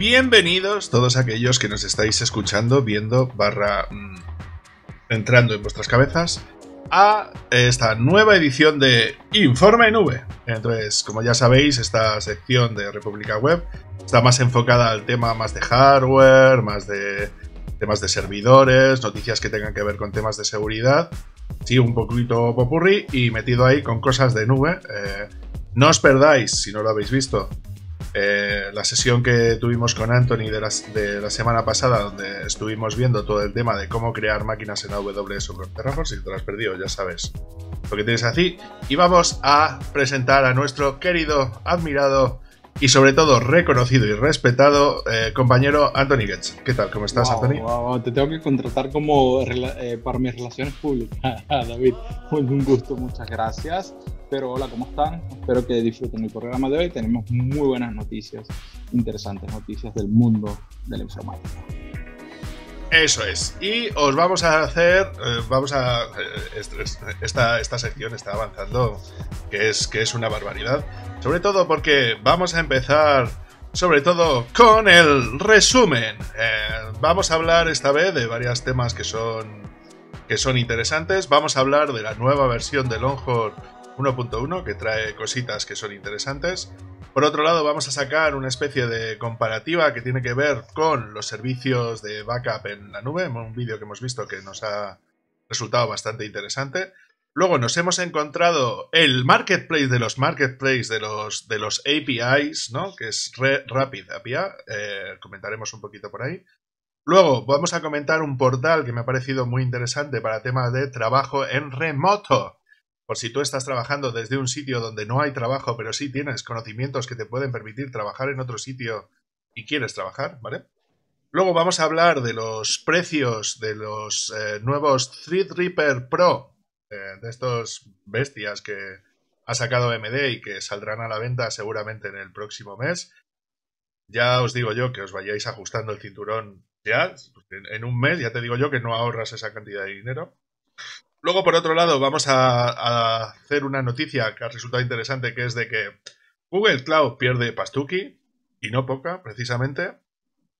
Bienvenidos todos aquellos que nos estáis escuchando, viendo, barra, mm, entrando en vuestras cabezas, a esta nueva edición de Informe en Nube. Entonces, como ya sabéis, esta sección de República Web está más enfocada al tema más de hardware, más de temas de servidores, noticias que tengan que ver con temas de seguridad. Sí, un poquito popurri y metido ahí con cosas de nube. Eh, no os perdáis, si no lo habéis visto, eh, la sesión que tuvimos con Anthony de la, semana pasada, donde estuvimos viendo todo el tema de cómo crear máquinas en AWS sobre Terraform, si te lo has perdido, ya sabes lo que tienes así. Y vamos a presentar a nuestro querido, admirado y sobre todo reconocido y respetado eh, compañero Anthony Goetz. ¿Qué tal? ¿Cómo estás, Anthony? te tengo que contratar como eh, para mis relaciones públicas, David. Pues un gusto, muchas gracias. Pero hola, ¿cómo están? Espero que disfruten el programa de hoy. Tenemos muy buenas noticias, interesantes noticias del mundo de la informática. Eso es. Y os vamos a hacer. Eh, vamos a. Eh, esta, esta, sección está avanzando, que es, que es una barbaridad. Sobre todo porque vamos a empezar. Sobre todo con el resumen. Eh, vamos a hablar esta vez de varios temas que son. que son interesantes. Vamos a hablar de la nueva versión de Longhorn 1.1, que trae cositas que son interesantes. Por otro lado, vamos a sacar una especie de comparativa que tiene que ver con los servicios de backup en la nube, un vídeo que hemos visto que nos ha resultado bastante interesante. Luego nos hemos encontrado el marketplace de los marketplaces de los, de los APIs, ¿no? que es Rapid API, eh, comentaremos un poquito por ahí. Luego vamos a comentar un portal que me ha parecido muy interesante para temas de trabajo en remoto por si tú estás trabajando desde un sitio donde no hay trabajo, pero sí tienes conocimientos que te pueden permitir trabajar en otro sitio y quieres trabajar, ¿vale? Luego vamos a hablar de los precios de los eh, nuevos nuevos Threadripper Pro, eh, de estos bestias que ha sacado AMD y que saldrán a la venta seguramente en el próximo mes. Ya os digo yo que os vayáis ajustando el cinturón ya, en un mes ya te digo yo que no ahorras esa cantidad de dinero. Luego, por otro lado, vamos a, hacer una noticia que ha resultado interesante, que es de que Google Cloud pierde Pastuki, y no poca, precisamente.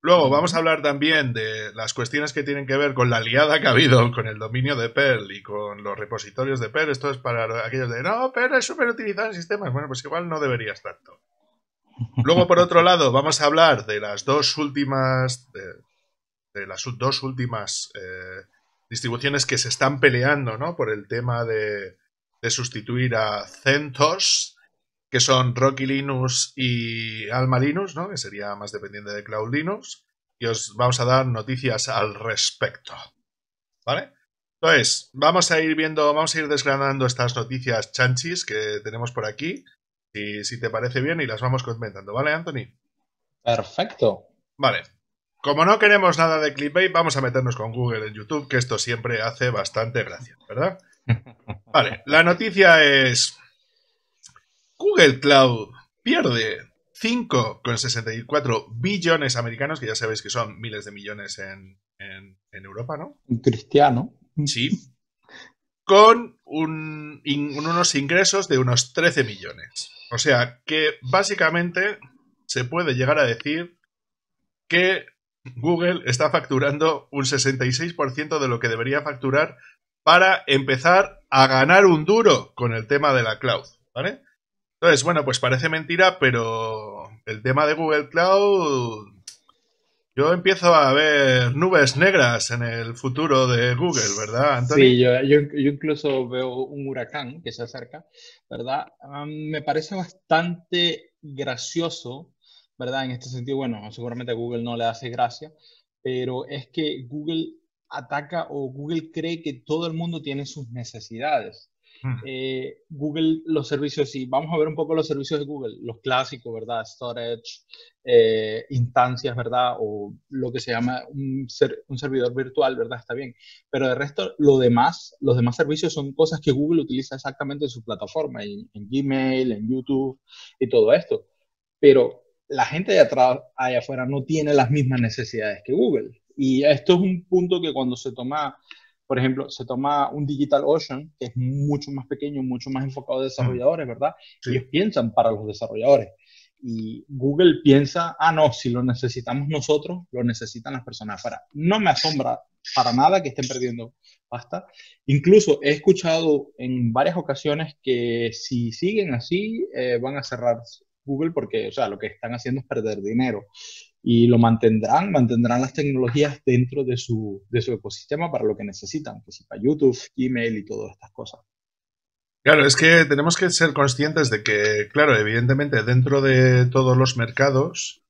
Luego vamos a hablar también de las cuestiones que tienen que ver con la liada que ha habido con el dominio de Perl y con los repositorios de Perl. Esto es para aquellos de, no, Perl es súper utilizado en sistemas. Bueno, pues igual no deberías tanto. Luego, por otro lado, vamos a hablar de las dos últimas, de, las dos últimas eh, distribuciones que se están peleando, ¿no? Por el tema de, sustituir a CentOS, que son Rocky Linux y Alma Linux, ¿no? que sería más dependiente de Cloud Linux, y os vamos a dar noticias al respecto. ¿Vale? Entonces, vamos a ir viendo, vamos a ir desgranando estas noticias chanchis que tenemos por aquí, y si te parece bien, y las vamos comentando, ¿vale, Anthony? Perfecto. Vale, como no queremos nada de clickbait, vamos a meternos con Google en YouTube, que esto siempre hace bastante gracia, ¿verdad? Vale, la noticia es... Google Cloud pierde 5,64 billones americanos, que ya sabéis que son miles de millones en, Europa, ¿no? Cristiano. Sí. Con unos ingresos de unos 13 millones. O sea que básicamente se puede llegar a decir que Google está facturando un 66% de lo que debería facturar para empezar a ganar un duro con el tema de la cloud, ¿vale? Entonces, bueno, pues parece mentira, pero el tema de Google Cloud, yo empiezo a ver nubes negras en el futuro de Google, ¿verdad, Antonio? Sí, yo, incluso veo un huracán que se acerca, ¿verdad? Ah, me parece bastante gracioso ¿verdad? En este sentido, bueno, seguramente a Google no le hace gracia, pero es que Google ataca o Google cree que todo el mundo tiene sus necesidades. Hmm. Eh, Google, los servicios, y vamos a ver un poco los servicios de Google, los clásicos, ¿verdad? Storage, eh, instancias, ¿verdad? O lo que se llama un, servidor virtual, ¿verdad? Está bien. Pero de resto, lo demás, los demás servicios son cosas que Google utiliza exactamente en su plataforma, en, en Gmail, en YouTube y todo esto. Pero la gente de atrás, allá afuera, no tiene las mismas necesidades que Google. Y esto es un punto que cuando se toma, por ejemplo, se toma un Digital Ocean, que es mucho más pequeño, mucho más enfocado a desarrolladores, ¿verdad? Ellos piensan para los desarrolladores. Y Google piensa, ah, no, si lo necesitamos nosotros, lo necesitan las personas afuera. No me asombra para nada que estén perdiendo pasta. Incluso he escuchado en varias ocasiones que si siguen así, eh, van a cerrar Google porque, o sea, lo que están haciendo es perder dinero. Y lo mantendrán, mantendrán las tecnologías dentro de su, ecosistema para lo que necesitan, que para YouTube, email y todas estas cosas. Claro, es que tenemos que ser conscientes de que, claro, evidentemente dentro de todos los mercados,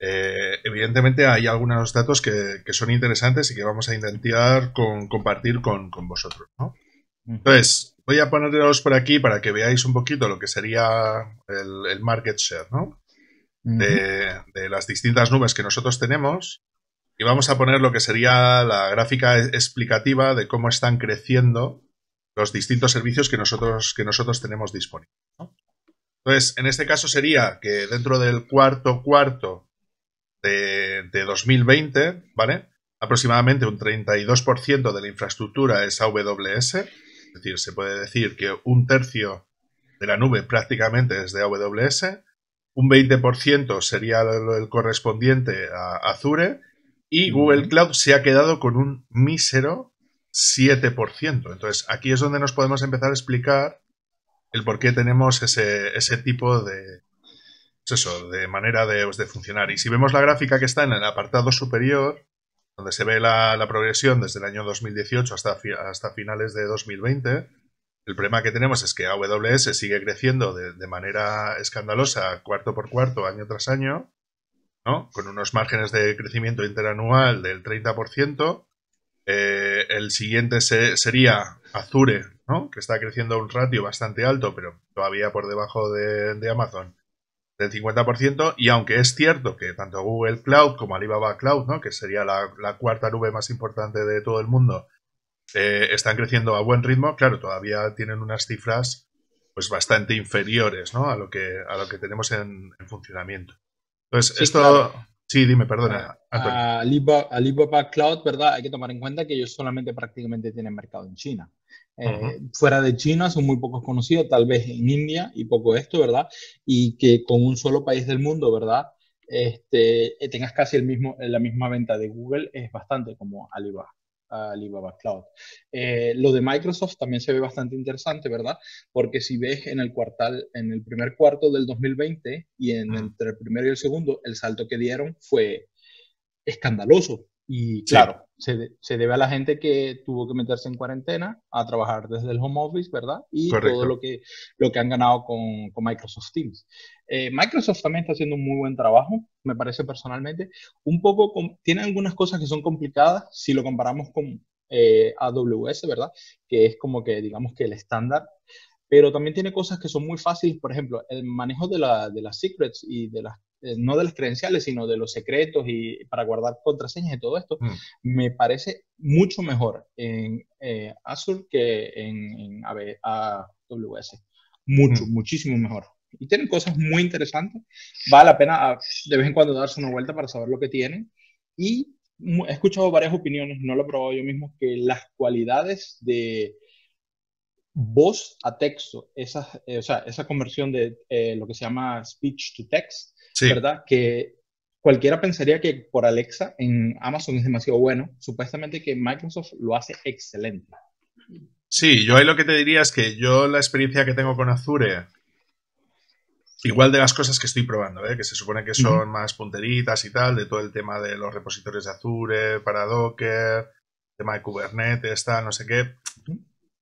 eh, evidentemente hay algunos datos que, que, son interesantes y que vamos a intentar compartir con, con vosotros, ¿no? Entonces, voy a ponerlos por aquí para que veáis un poquito lo que sería el, market share, de, las distintas nubes que nosotros tenemos. Y vamos a poner lo que sería la gráfica explicativa de cómo están creciendo los distintos servicios que nosotros, que nosotros tenemos disponibles. Entonces, en este caso sería que dentro del cuarto cuarto de, 2020, ¿vale? Aproximadamente un 32% de la infraestructura es AWS es decir, se puede decir que un tercio de la nube prácticamente es de AWS, un 20% sería el correspondiente a Azure y Google Cloud se ha quedado con un mísero 7%. Entonces, aquí es donde nos podemos empezar a explicar el por qué tenemos ese, tipo de, pues de manera de, de funcionar. Y si vemos la gráfica que está en el apartado superior, donde se ve la, progresión desde el año 2018 hasta, hasta finales de 2020. El problema que tenemos es que AWS sigue creciendo de, manera escandalosa, cuarto por cuarto, año tras año, ¿no? con unos márgenes de crecimiento interanual del 30%. Eh, el siguiente sería Azure, ¿no? que está creciendo a un ratio bastante alto, pero todavía por debajo de Amazon, del 50%, y aunque es cierto que tanto Google Cloud como Alibaba Cloud, ¿no? que sería la, cuarta nube más importante de todo el mundo, eh, están creciendo a buen ritmo, claro, todavía tienen unas cifras pues bastante inferiores a, lo que, a lo que tenemos en, funcionamiento. Entonces, pues, esto... Sí, dime, perdona. Ah, Alibaba, Alibaba Cloud, ¿verdad? Hay que tomar en cuenta que ellos solamente prácticamente tienen mercado en China. Eh, fuera de China son muy pocos conocidos, tal vez en India y poco esto, ¿verdad? Y que con un solo país del mundo, ¿verdad? Este, eh, tengas casi el mismo, eh, la misma venta de Google es bastante como Alibaba. Alibaba Cloud. lo de Microsoft también se ve bastante interesante, ¿verdad? Porque si ves en el cuartal, en el primer cuarto del 2020 y entre el primero y el segundo, el salto que dieron fue escandaloso, y claro, se, debe a la gente que tuvo que meterse en cuarentena a trabajar desde el home office, ¿verdad? Y todo lo que, lo que han ganado con, Microsoft Teams. Eh, Microsoft también está haciendo un muy buen trabajo, me parece personalmente. Un poco, tiene algunas cosas que son complicadas si lo comparamos con eh, AWS, ¿verdad? Que es como que, digamos que el estándar. Pero también tiene cosas que son muy fáciles, por ejemplo, el manejo de, de las secrets y de las eh, no de las credenciales, sino de los secretos y para guardar contraseñas y todo esto, mm. me parece mucho mejor en eh, Azure que en, AWS. Mucho, mm. muchísimo mejor. Y tienen cosas muy interesantes. Vale la pena ah, de vez en cuando darse una vuelta para saber lo que tienen. Y he escuchado varias opiniones, no lo he probado yo mismo, que las cualidades de voz a texto, esa, eh, conversión de eh, lo que se llama speech to text, ¿verdad? Que cualquiera pensaría que por Alexa en Amazon es demasiado bueno, supuestamente que Microsoft lo hace excelente. Sí, yo ahí lo que te diría es que yo la experiencia que tengo con Azure, igual de las cosas que estoy probando, ¿eh? que se supone que son más punteritas y tal, de todo el tema de los repositorios de Azure para Docker, tema de Kubernetes, tal, no sé qué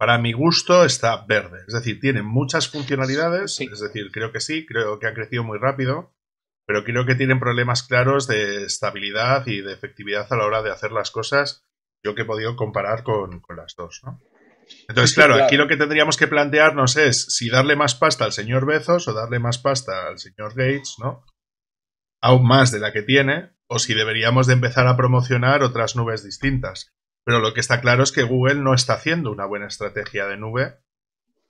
para mi gusto está verde. Es decir, tiene muchas funcionalidades. Es decir, creo que sí, creo que ha crecido muy rápido. Pero creo que tienen problemas claros de estabilidad y de efectividad a la hora de hacer las cosas. Yo que he podido comparar con, las dos, Entonces, claro, aquí lo que tendríamos que plantearnos es si darle más pasta al señor Bezos o darle más pasta al señor Gates, ¿no? Aún más de la que tiene, o si deberíamos de empezar a promocionar otras nubes distintas. Pero lo que está claro es que Google no está haciendo una buena estrategia de nube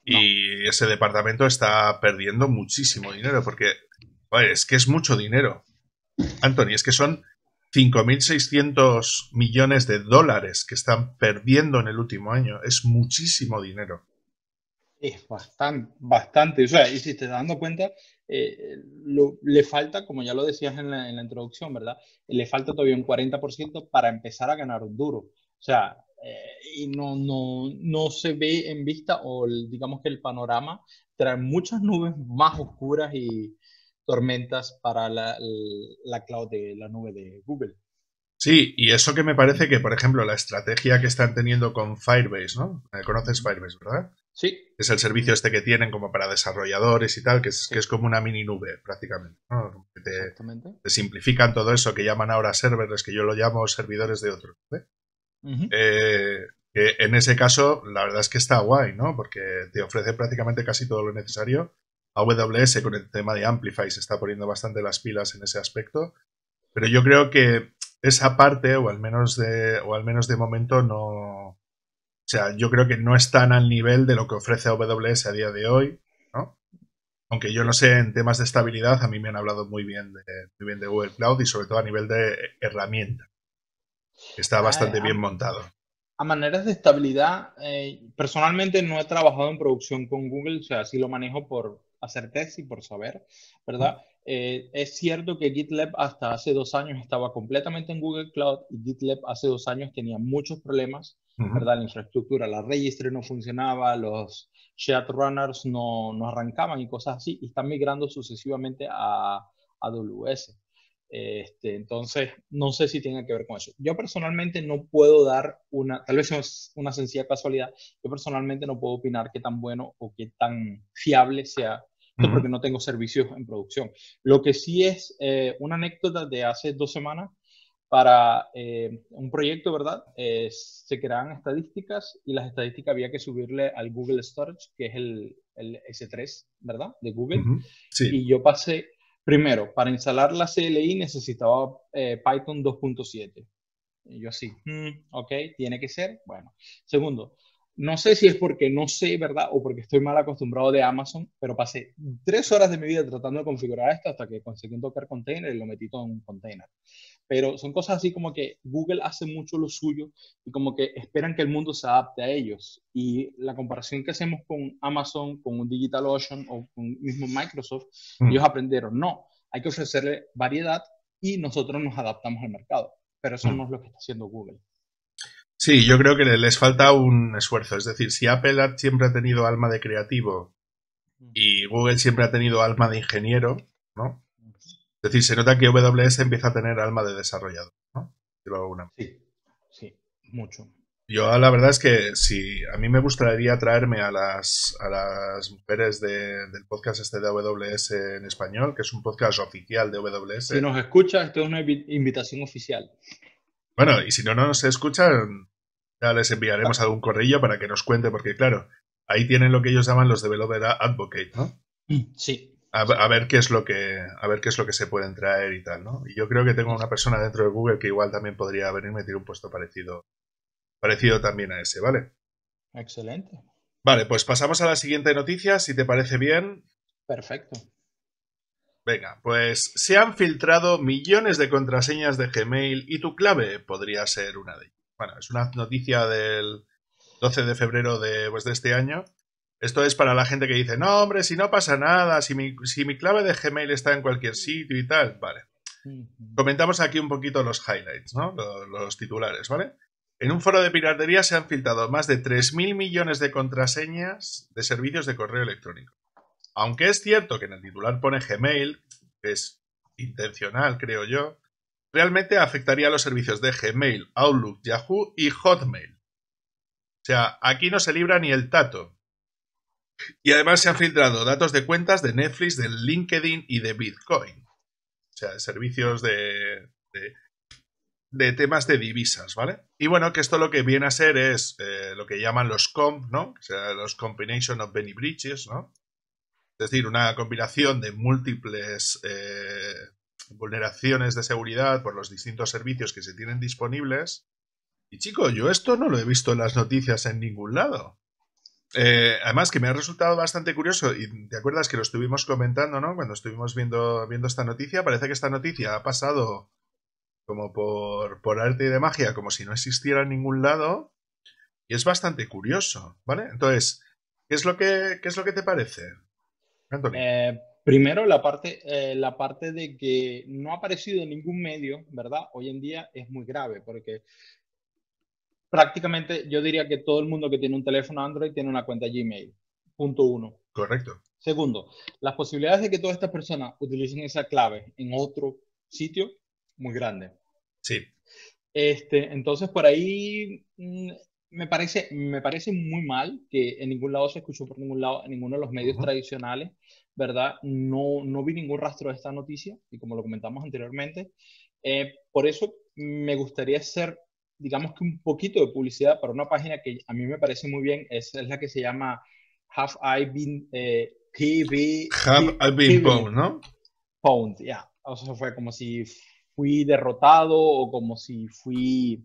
y ese departamento está perdiendo muchísimo dinero porque es que es mucho dinero. Anthony, es que son 5.600 millones de dólares que están perdiendo en el último año. Es muchísimo dinero. Es bastante, bastante. O sea, y si te das dando cuenta, eh, le falta, como ya lo decías en la, en la, introducción, ¿verdad? Le falta todavía un 40% para empezar a ganar un duro. O sea, eh, y no, no, no se ve en vista o digamos que el panorama trae muchas nubes más oscuras y tormentas para la, cloud de la nube de Google. Sí, y eso que me parece que, por ejemplo, la estrategia que están teniendo con Firebase, ¿no? Eh, Conoces Firebase, ¿verdad? Sí. Es el servicio este que tienen como para desarrolladores y tal, que es, como una mini nube prácticamente, ¿no? Exactamente. te simplifican todo eso que llaman ahora servers, que yo lo llamo servidores de otro. ¿eh? Eh, en ese caso, la verdad es que está guay, ¿no? Porque te ofrece prácticamente casi todo lo necesario. AWS con el tema de Amplify se está poniendo bastante las pilas en ese aspecto. Pero yo creo que esa parte, o al menos de, o al menos de momento, no. O sea, yo creo que no están al nivel de lo que ofrece AWS a día de hoy, Aunque yo no sé, en temas de estabilidad, a mí me han hablado muy bien de, muy bien de Google Cloud y sobre todo a nivel de herramienta. Está bastante bien montado. A maneras de estabilidad, eh, personalmente no he trabajado en producción con Google, o sea, sí lo manejo por hacer test y por saber, ¿verdad? Eh, es cierto que GitLab hasta hace dos años estaba completamente en Google Cloud y GitLab hace dos años tenía muchos problemas, ¿verdad? La infraestructura, la registry no funcionaba, los chat runners no, arrancaban y cosas así, y están migrando sucesivamente a AWS. Este, entonces, no sé si tenga que ver con eso. Yo personalmente no puedo dar una, tal vez es una sencilla casualidad, yo personalmente no puedo opinar qué tan bueno o qué tan fiable sea, pues, porque no tengo servicios en producción. Lo que sí es eh, una anécdota de hace dos semanas para eh, un proyecto, ¿verdad? Eh, se creaban estadísticas y las estadísticas había que subirle al Google Storage, que es el, S3, ¿verdad? De Google. sí. Y yo pasé Primero, para instalar la CLI necesitaba eh, Python 2.7. Yo así, mm, ok, tiene que ser. Bueno, segundo, no sé si es porque no sé, ¿verdad? O porque estoy mal acostumbrado de Amazon, pero pasé tres horas de mi vida tratando de configurar esto hasta que conseguí tocar container y lo metí todo en un container pero son cosas así como que Google hace mucho lo suyo y como que esperan que el mundo se adapte a ellos. Y la comparación que hacemos con Amazon, con un DigitalOcean o con mismo Microsoft, mm. ellos aprendieron, no, hay que ofrecerle variedad y nosotros nos adaptamos al mercado, pero eso mm. no es lo que está haciendo Google. Sí, yo creo que les falta un esfuerzo. Es decir, si Apple siempre ha tenido alma de creativo mm. y Google siempre ha tenido alma de ingeniero, ¿no? Es decir, se nota que WS empieza a tener alma de desarrollador, ¿no? sí, sí, mucho. Yo la verdad es que si a mí me gustaría traerme a las, a las mujeres del podcast este de WS en español, que es un podcast oficial de AWS. Si nos escucha, esto es una invitación oficial. Bueno, y si no, nos escuchan, ya les enviaremos algún correo para que nos cuente, porque claro, ahí tienen lo que ellos llaman los developer advocate, ¿no? Sí a, ver qué es lo que a ver qué es lo que se pueden traer y tal, ¿no? Y yo creo que tengo una persona dentro de Google que igual también podría venir y meter un puesto parecido parecido también a ese, ¿vale? Excelente. Vale, pues pasamos a la siguiente noticia, si te parece bien. Perfecto. Venga, pues se han filtrado millones de contraseñas de Gmail y tu clave podría ser una de ellas. Bueno, es una noticia del 12 de febrero de pues, este año esto es para la gente que dice, no, hombre, si no pasa nada, si mi, clave de Gmail está en cualquier sitio y tal, vale. Comentamos aquí un poquito los highlights, ¿no? Los, titulares, ¿vale? En un foro de piratería se han filtrado más de 3.000 millones de contraseñas de servicios de correo electrónico. Aunque es cierto que en el titular pone Gmail, que es intencional, creo yo, realmente afectaría a los servicios de Gmail, Outlook, Yahoo y Hotmail. O sea, aquí no se libra ni el tato. Y además se han filtrado datos de cuentas de Netflix, de LinkedIn y de Bitcoin. O sea, servicios de, de, temas de divisas, ¿vale? Y bueno, que esto lo que viene a ser es eh, lo que llaman los comp, ¿no? O sea, los combination of many breaches, ¿no? Es decir, una combinación de múltiples eh, vulneraciones de seguridad por los distintos servicios que se tienen disponibles. Y chico, yo esto no lo he visto en las noticias en ningún lado. Eh, además, que me ha resultado bastante curioso, y te acuerdas que lo estuvimos comentando, ¿no? Cuando estuvimos viendo, esta noticia, parece que esta noticia ha pasado como por, arte y de magia, como si no existiera en ningún lado, y es bastante curioso, ¿vale? Entonces, ¿qué es lo que, es lo que te parece, eh, primero, la parte, eh, la parte de que no ha aparecido en ningún medio, ¿verdad? Hoy en día es muy grave, porque prácticamente yo diría que todo el mundo que tiene un teléfono Android tiene una cuenta Gmail. Punto uno. Correcto. Segundo, las posibilidades de que todas estas personas utilicen esa clave en otro sitio, muy grande. Sí. Este, entonces, por ahí mm, me parece, me parece muy mal que en ningún lado se escuchó por ningún lado, en ninguno de los medios tradicionales, ¿verdad? No, no vi ningún rastro de esta noticia, y como lo comentamos anteriormente, eh, por eso me gustaría ser digamos que un poquito de publicidad para una página que a mí me parece muy bien, es, la que se llama Have I Been eh, Have I Been ¿no? Pwned, ya. O sea, fue como si fui derrotado o como si fui,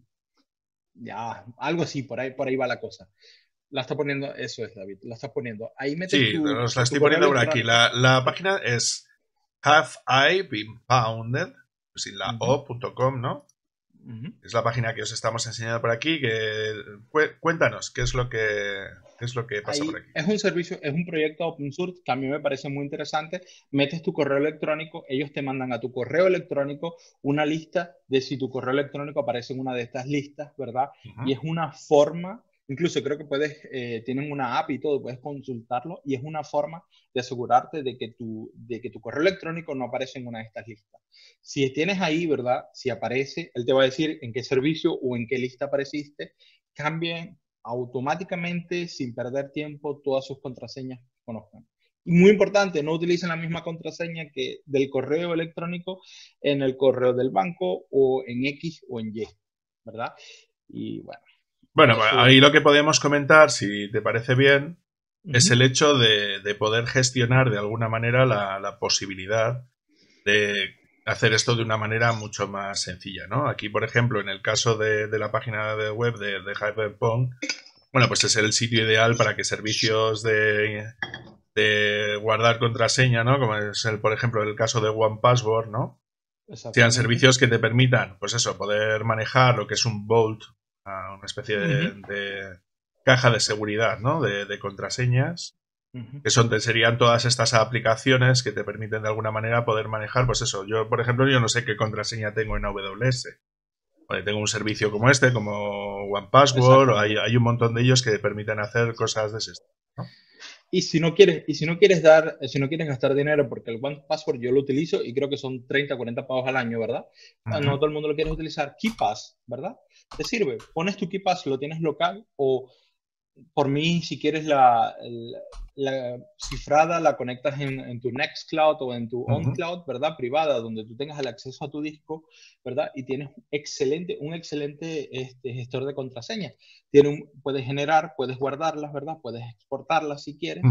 ya, algo así, por ahí, por ahí va la cosa. La está poniendo, eso es David, la está poniendo. Ahí Sí, tu, la estoy poniendo ahora aquí. La, página es Have I Been Pounded, sin la o.com, ¿no? Es la página que os estamos enseñando por aquí. Que, cuéntanos qué es lo que, es lo que pasa por aquí. Es un servicio, es un proyecto open source que a mí me parece muy interesante. Metes tu correo electrónico, ellos te mandan a tu correo electrónico una lista de si tu correo electrónico aparece en una de estas listas, ¿verdad? Y es una forma Incluso creo que puedes, eh, tienen una app y todo, puedes consultarlo y es una forma de asegurarte de que tu, de que tu correo electrónico no aparece en una de estas listas. Si tienes ahí, ¿verdad? Si aparece, él te va a decir en qué servicio o en qué lista apareciste, cambien automáticamente, sin perder tiempo, todas sus contraseñas que conozcan. Y muy importante, no utilicen la misma contraseña que del correo electrónico en el correo del banco o en X o en Y, ¿verdad? Y bueno, bueno, ahí lo que podemos comentar, si te parece bien, es el hecho de, poder gestionar de alguna manera la, posibilidad de hacer esto de una manera mucho más sencilla, ¿no? Aquí, por ejemplo, en el caso de, la página de web de, de bueno, pues es el sitio ideal para que servicios de, guardar contraseña, ¿no? Como es, el, por ejemplo, el caso de One Password, ¿no? Sean servicios que te permitan, pues eso, poder manejar lo que es un Vault una especie de, caja de seguridad, ¿no? De, contraseñas, que son, serían todas estas aplicaciones que te permiten de alguna manera poder manejar, pues eso, yo por ejemplo, yo no sé qué contraseña tengo en AWS. tengo un servicio como este, como One Password, o hay, un montón de ellos que te permiten hacer cosas de ese estilo. ¿no? Y si no quieres, y si no quieres dar, eh, si no quieres gastar dinero, porque el One Password yo lo utilizo y creo que son 30, 40 pagos al año, ¿verdad? Ah, no todo el mundo lo quiere utilizar. KeePass, ¿verdad? Te sirve. Pones tu KeePass, lo tienes local o por mí, si quieres la, la la cifrada la conectas en, tu Nextcloud o en tu OnCloud, ¿verdad? Privada, donde tú tengas el acceso a tu disco, ¿verdad? Y tienes un excelente, un excelente este, gestor de contraseñas. Tiene un, puedes generar, puedes guardarlas, ¿verdad? Puedes exportarlas si quieres.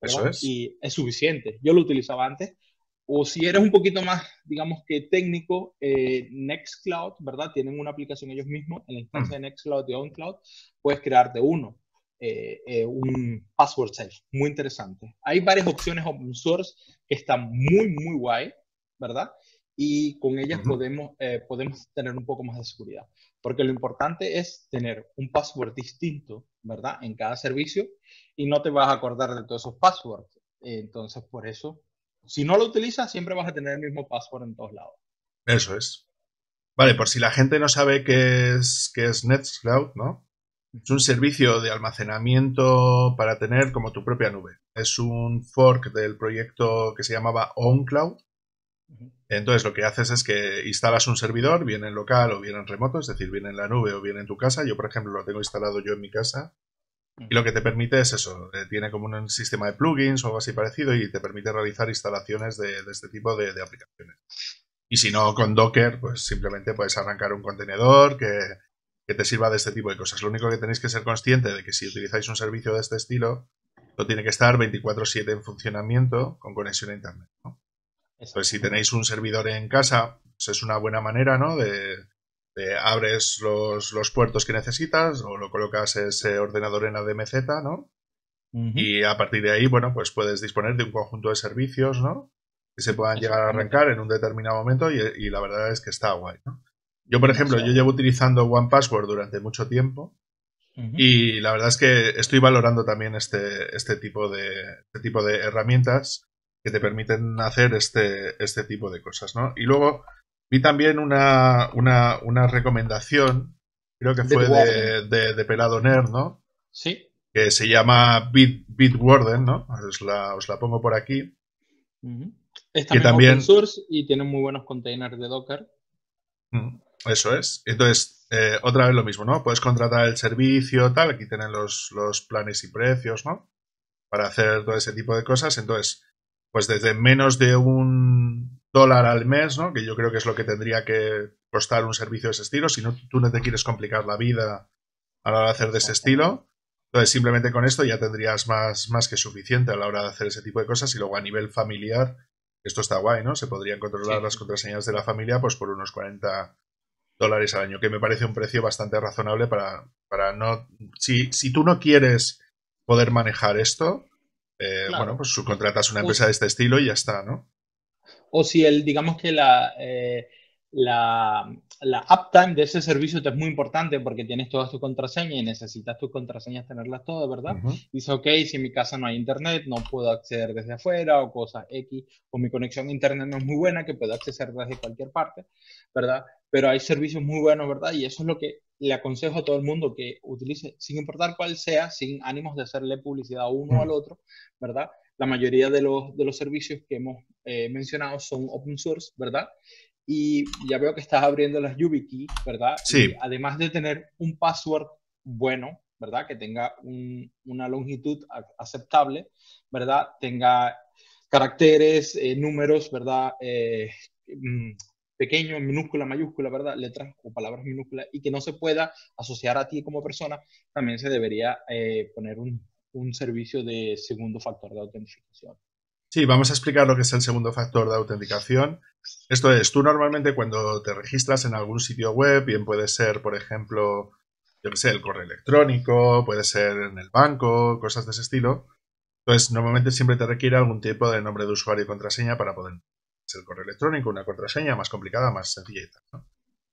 Eso es. Y es suficiente. Yo lo utilizaba antes. O si eres un poquito más, digamos que técnico, eh, Nextcloud, ¿verdad? Tienen una aplicación ellos mismos en la instancia de Nextcloud y OnCloud. Puedes crearte uno. Eh, eh, un password safe, muy interesante. Hay varias opciones open source que están muy, muy guay, ¿verdad? Y con ellas podemos, eh, podemos tener un poco más de seguridad. Porque lo importante es tener un password distinto, ¿verdad? En cada servicio y no te vas a acordar de todos esos passwords. Entonces, por eso, si no lo utilizas, siempre vas a tener el mismo password en todos lados. Eso es. Vale, por si la gente no sabe qué es, qué es NetCloud, ¿no? Es un servicio de almacenamiento para tener como tu propia nube. Es un fork del proyecto que se llamaba OwnCloud. Entonces lo que haces es que instalas un servidor, bien en local o bien en remoto, es decir, bien en la nube o bien en tu casa. Yo, por ejemplo, lo tengo instalado yo en mi casa. Y lo que te permite es eso, eh, tiene como un sistema de plugins o algo así parecido y te permite realizar instalaciones de, este tipo de aplicaciones. Y si no, con Docker, pues simplemente puedes arrancar un contenedor que que te sirva de este tipo de cosas. Lo único que tenéis que ser consciente de que si utilizáis un servicio de este estilo, lo tiene que estar 24/7 en funcionamiento con conexión a Internet. ¿no? Entonces, si tenéis un servidor en casa, pues es una buena manera ¿no? de, abres los, puertos que necesitas o lo colocas ese ordenador en ADMZ, ¿no? Y a partir de ahí, bueno, pues puedes disponer de un conjunto de servicios, ¿no? Que se puedan llegar a arrancar en un determinado momento y, y la verdad es que está guay, ¿no? Yo, por ejemplo, yo llevo utilizando One Password durante mucho tiempo y la verdad es que estoy valorando también este, este, tipo, de, este tipo de herramientas que te permiten hacer este, este tipo de cosas, ¿no? Y luego vi también una, recomendación, creo que fue de, Pelado Nerd, ¿no? Sí. Que se llama Bit, Bitwarden, ¿no? Os la, pongo por aquí. Uh Es que también open source y tiene muy buenos containers de Docker. Eso es. Entonces, eh, otra vez lo mismo, ¿no? Puedes contratar el servicio, tal, aquí tienen los, los planes y precios, ¿no? Para hacer todo ese tipo de cosas. Entonces, pues desde menos de un dólar al mes, ¿no? Que yo creo que es lo que tendría que costar un servicio de ese estilo. Si no, tú no te quieres complicar la vida a la hora de hacer de ese estilo. Entonces, simplemente con esto ya tendrías más, más que suficiente a la hora de hacer ese tipo de cosas. Y luego a nivel familiar, esto está guay, ¿no? Se podrían controlar las contraseñas de la familia pues por unos 40 dólares al año, que me parece un precio bastante razonable para, para no... Si, si tú no quieres poder manejar esto, eh, bueno, pues subcontratas una empresa de este estilo y ya está, ¿no? O si el, digamos que la, eh, la, la uptime de ese servicio te es muy importante porque tienes todas tus contraseñas y necesitas tus contraseñas tenerlas todas, ¿verdad? Dice, ok, si en mi casa no hay internet, no puedo acceder desde afuera o cosas X, o mi conexión a internet no es muy buena, que puedo acceder desde cualquier parte, ¿verdad? Pero hay servicios muy buenos, ¿verdad? Y eso es lo que le aconsejo a todo el mundo que utilice, sin importar cuál sea, sin ánimos de hacerle publicidad a uno al otro, ¿verdad? La mayoría de los, de los servicios que hemos eh, mencionado son open source, ¿verdad? y ya veo que estás abriendo las YubiKey, ¿verdad? Sí. además de tener un password bueno, ¿verdad? Que tenga una longitud aceptable, ¿verdad? Tenga caracteres, eh, números, ¿verdad? Eh, mm, pequeño, minúscula, mayúscula, ¿verdad? Letras o palabras minúsculas y que no se pueda asociar a ti como persona, también se debería eh, poner un, un servicio de segundo factor de autentificación. Sí, vamos a explicar lo que es el segundo factor de autenticación. Esto es, tú normalmente cuando te registras en algún sitio web, bien puede ser, por ejemplo, yo que sé, el correo electrónico, puede ser en el banco, cosas de ese estilo. Entonces, pues normalmente siempre te requiere algún tipo de nombre de usuario y contraseña para poder es el correo electrónico, una contraseña más complicada, más sencilla Entonces,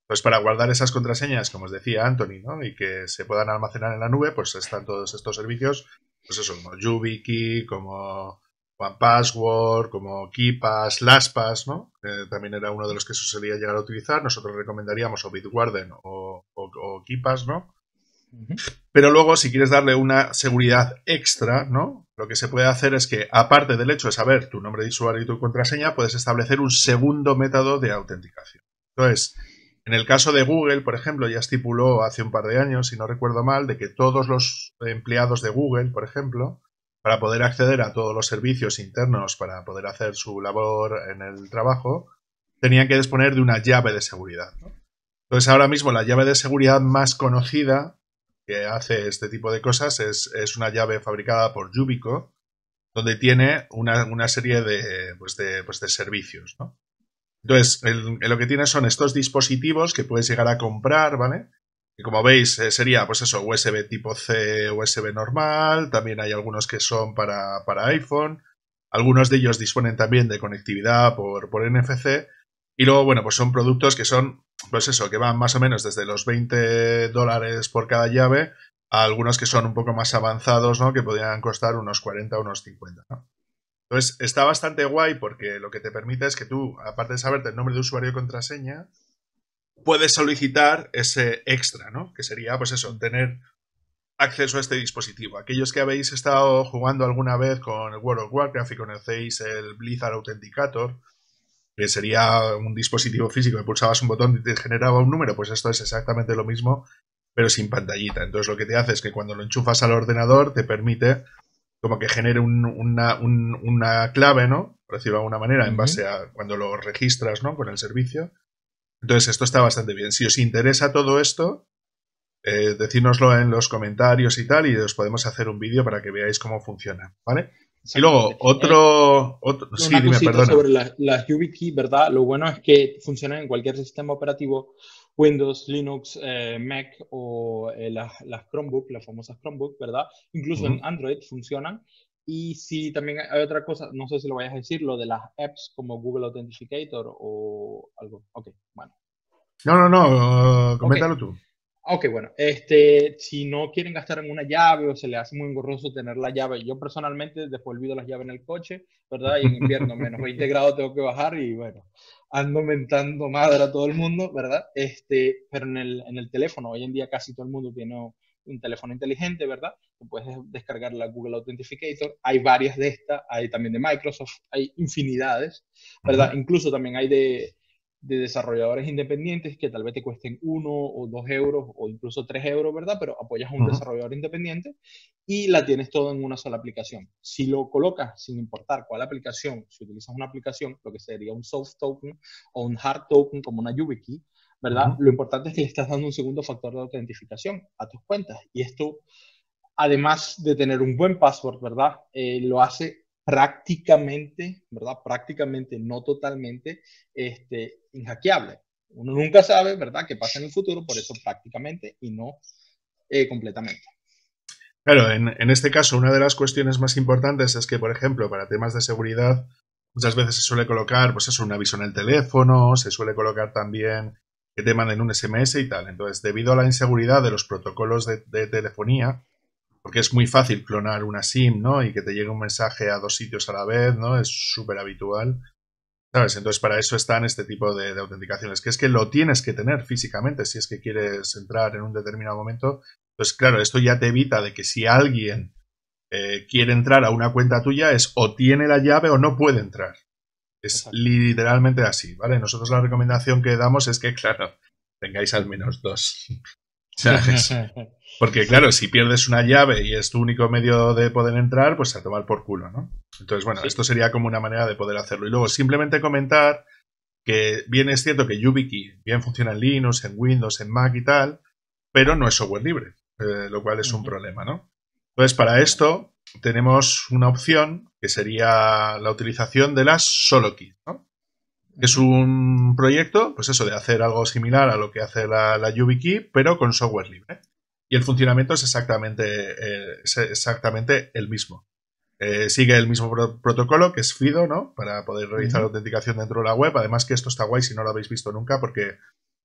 pues para guardar esas contraseñas, como os decía Anthony, ¿no? y que se puedan almacenar en la nube, pues están todos estos servicios, pues eso, como YubiKey, como One Password, como KeePass, LastPass, ¿no? también era uno de los que se solía llegar a utilizar. Nosotros recomendaríamos o Bitwarden o, o, ¿no? Pero luego, si quieres darle una seguridad extra, ¿no? Lo que se puede hacer es que, aparte del hecho de saber tu nombre de usuario y tu contraseña, puedes establecer un segundo método de autenticación. Entonces, en el caso de Google, por ejemplo, ya estipuló hace un par de años, si no recuerdo mal, de que todos los empleados de Google, por ejemplo, para poder acceder a todos los servicios internos para poder hacer su labor en el trabajo, tenían que disponer de una llave de seguridad. Entonces ahora mismo la llave de seguridad más conocida que hace este tipo de cosas es, una llave fabricada por Yubico, donde tiene una, serie de, pues pues servicios. Entonces, lo que tiene son estos dispositivos que puedes llegar a comprar, ¿vale? y como veis eh, sería pues eso, USB tipo C, USB normal, también hay algunos que son para, iPhone, algunos de ellos disponen también de conectividad por, NFC y luego, bueno, pues son productos que son, pues eso, que van más o menos desde los 20 dólares por cada llave a algunos que son un poco más avanzados, ¿no? Que podrían costar unos 40, unos 50, Entonces, está bastante guay porque lo que te permite es que tú, aparte de saberte el nombre de usuario y contraseña, puedes solicitar ese extra, ¿no? Que sería, pues eso, tener acceso a este dispositivo. Aquellos que habéis estado jugando alguna vez con el World of Warcraft y conocéis el Blizzard Authenticator, que sería un dispositivo físico pulsabas un botón y te generaba un número, pues esto es exactamente lo mismo, pero sin pantallita. Entonces lo que te hace es que cuando lo enchufas al ordenador te permite como que genere una, clave, ¿no? Por decirlo de alguna manera, en base a cuando lo registras, ¿no? Con el servicio entonces, esto está bastante bien. Si os interesa todo esto, eh, decídnoslo en los comentarios y tal, y os podemos hacer un vídeo para que veáis cómo funciona, ¿vale? Y luego, eh, otro... sí, sobre las la YubiKey, ¿verdad? Lo bueno es que funcionan en cualquier sistema operativo, Windows, Linux, eh, Mac o eh, las, Chromebooks, Chromebook, las famosas Chromebook, ¿verdad? Incluso en Android funcionan. Y si también hay otra cosa, no sé si lo vayas a decir, lo de las apps como Google Authenticator o algo. Ok, bueno. No, no, no, uh, coméntalo tú. Ok, bueno, este, si no quieren gastar en una llave o se le hace muy engorroso tener la llave, yo personalmente después olvido las llaves en el coche, ¿verdad? Y en invierno, menos 20 grados tengo que bajar y bueno, ando mentando madre a todo el mundo, ¿verdad? Este, pero en el, en el teléfono, hoy en día casi todo el mundo tiene un teléfono inteligente, ¿verdad? puedes descargar la Google Authenticator, hay varias de estas, hay también de Microsoft, hay infinidades, ¿verdad? Incluso también hay de, desarrolladores independientes que tal vez te cuesten uno o dos euros o incluso tres euros, ¿verdad? Pero apoyas a un desarrollador independiente y la tienes todo en una sola aplicación. Si lo colocas, sin importar cuál aplicación, si utilizas una aplicación, lo que sería un soft token o un hard token como una YubiKey, ¿verdad? Lo importante es que le estás dando un segundo factor de autentificación a tus cuentas. Y esto, además de tener un buen password, ¿verdad? Eh, lo hace prácticamente, ¿verdad? Prácticamente, no totalmente, este, inhackeable. Uno nunca sabe, ¿verdad?, qué pasa en el futuro, por eso prácticamente y no eh, completamente. Claro, en, en, este caso, una de las cuestiones más importantes es que, por ejemplo, para temas de seguridad, muchas veces se suele colocar, pues eso, un aviso en el teléfono, se suele colocar también que te manden un SMS y tal. Entonces, debido a la inseguridad de los protocolos de, telefonía, porque es muy fácil clonar una SIM, ¿no? Y que te llegue un mensaje a dos sitios a la vez, ¿no? Es súper habitual. ¿Sabes? Entonces, para eso están este tipo de, autenticaciones, que es que lo tienes que tener físicamente si es que quieres entrar en un determinado momento. Pues claro, esto ya te evita de que si alguien eh, quiere entrar a una cuenta tuya es o tiene la llave o no puede entrar. Es literalmente así, ¿vale? Nosotros la recomendación que damos es que, claro, tengáis al menos dos. Porque, claro, si pierdes una llave y es tu único medio de poder entrar, pues a tomar por culo, ¿no? Entonces, bueno, esto sería como una manera de poder hacerlo. Y luego, simplemente comentar que bien es cierto que YubiKey bien funciona en Linux, en Windows, en Mac y tal, pero no es software libre, eh, lo cual es un problema, ¿no? Entonces, para esto, tenemos una opción que sería la utilización de las solo Es un proyecto, pues eso, de hacer algo similar a lo que hace la, la YubiKey, pero con software libre. Y el funcionamiento es exactamente, eh, exactamente el mismo. Eh, sigue el mismo protocolo que es FIDO, ¿no? Para poder realizar la autenticación dentro de la web. Además que esto está guay si no lo habéis visto nunca porque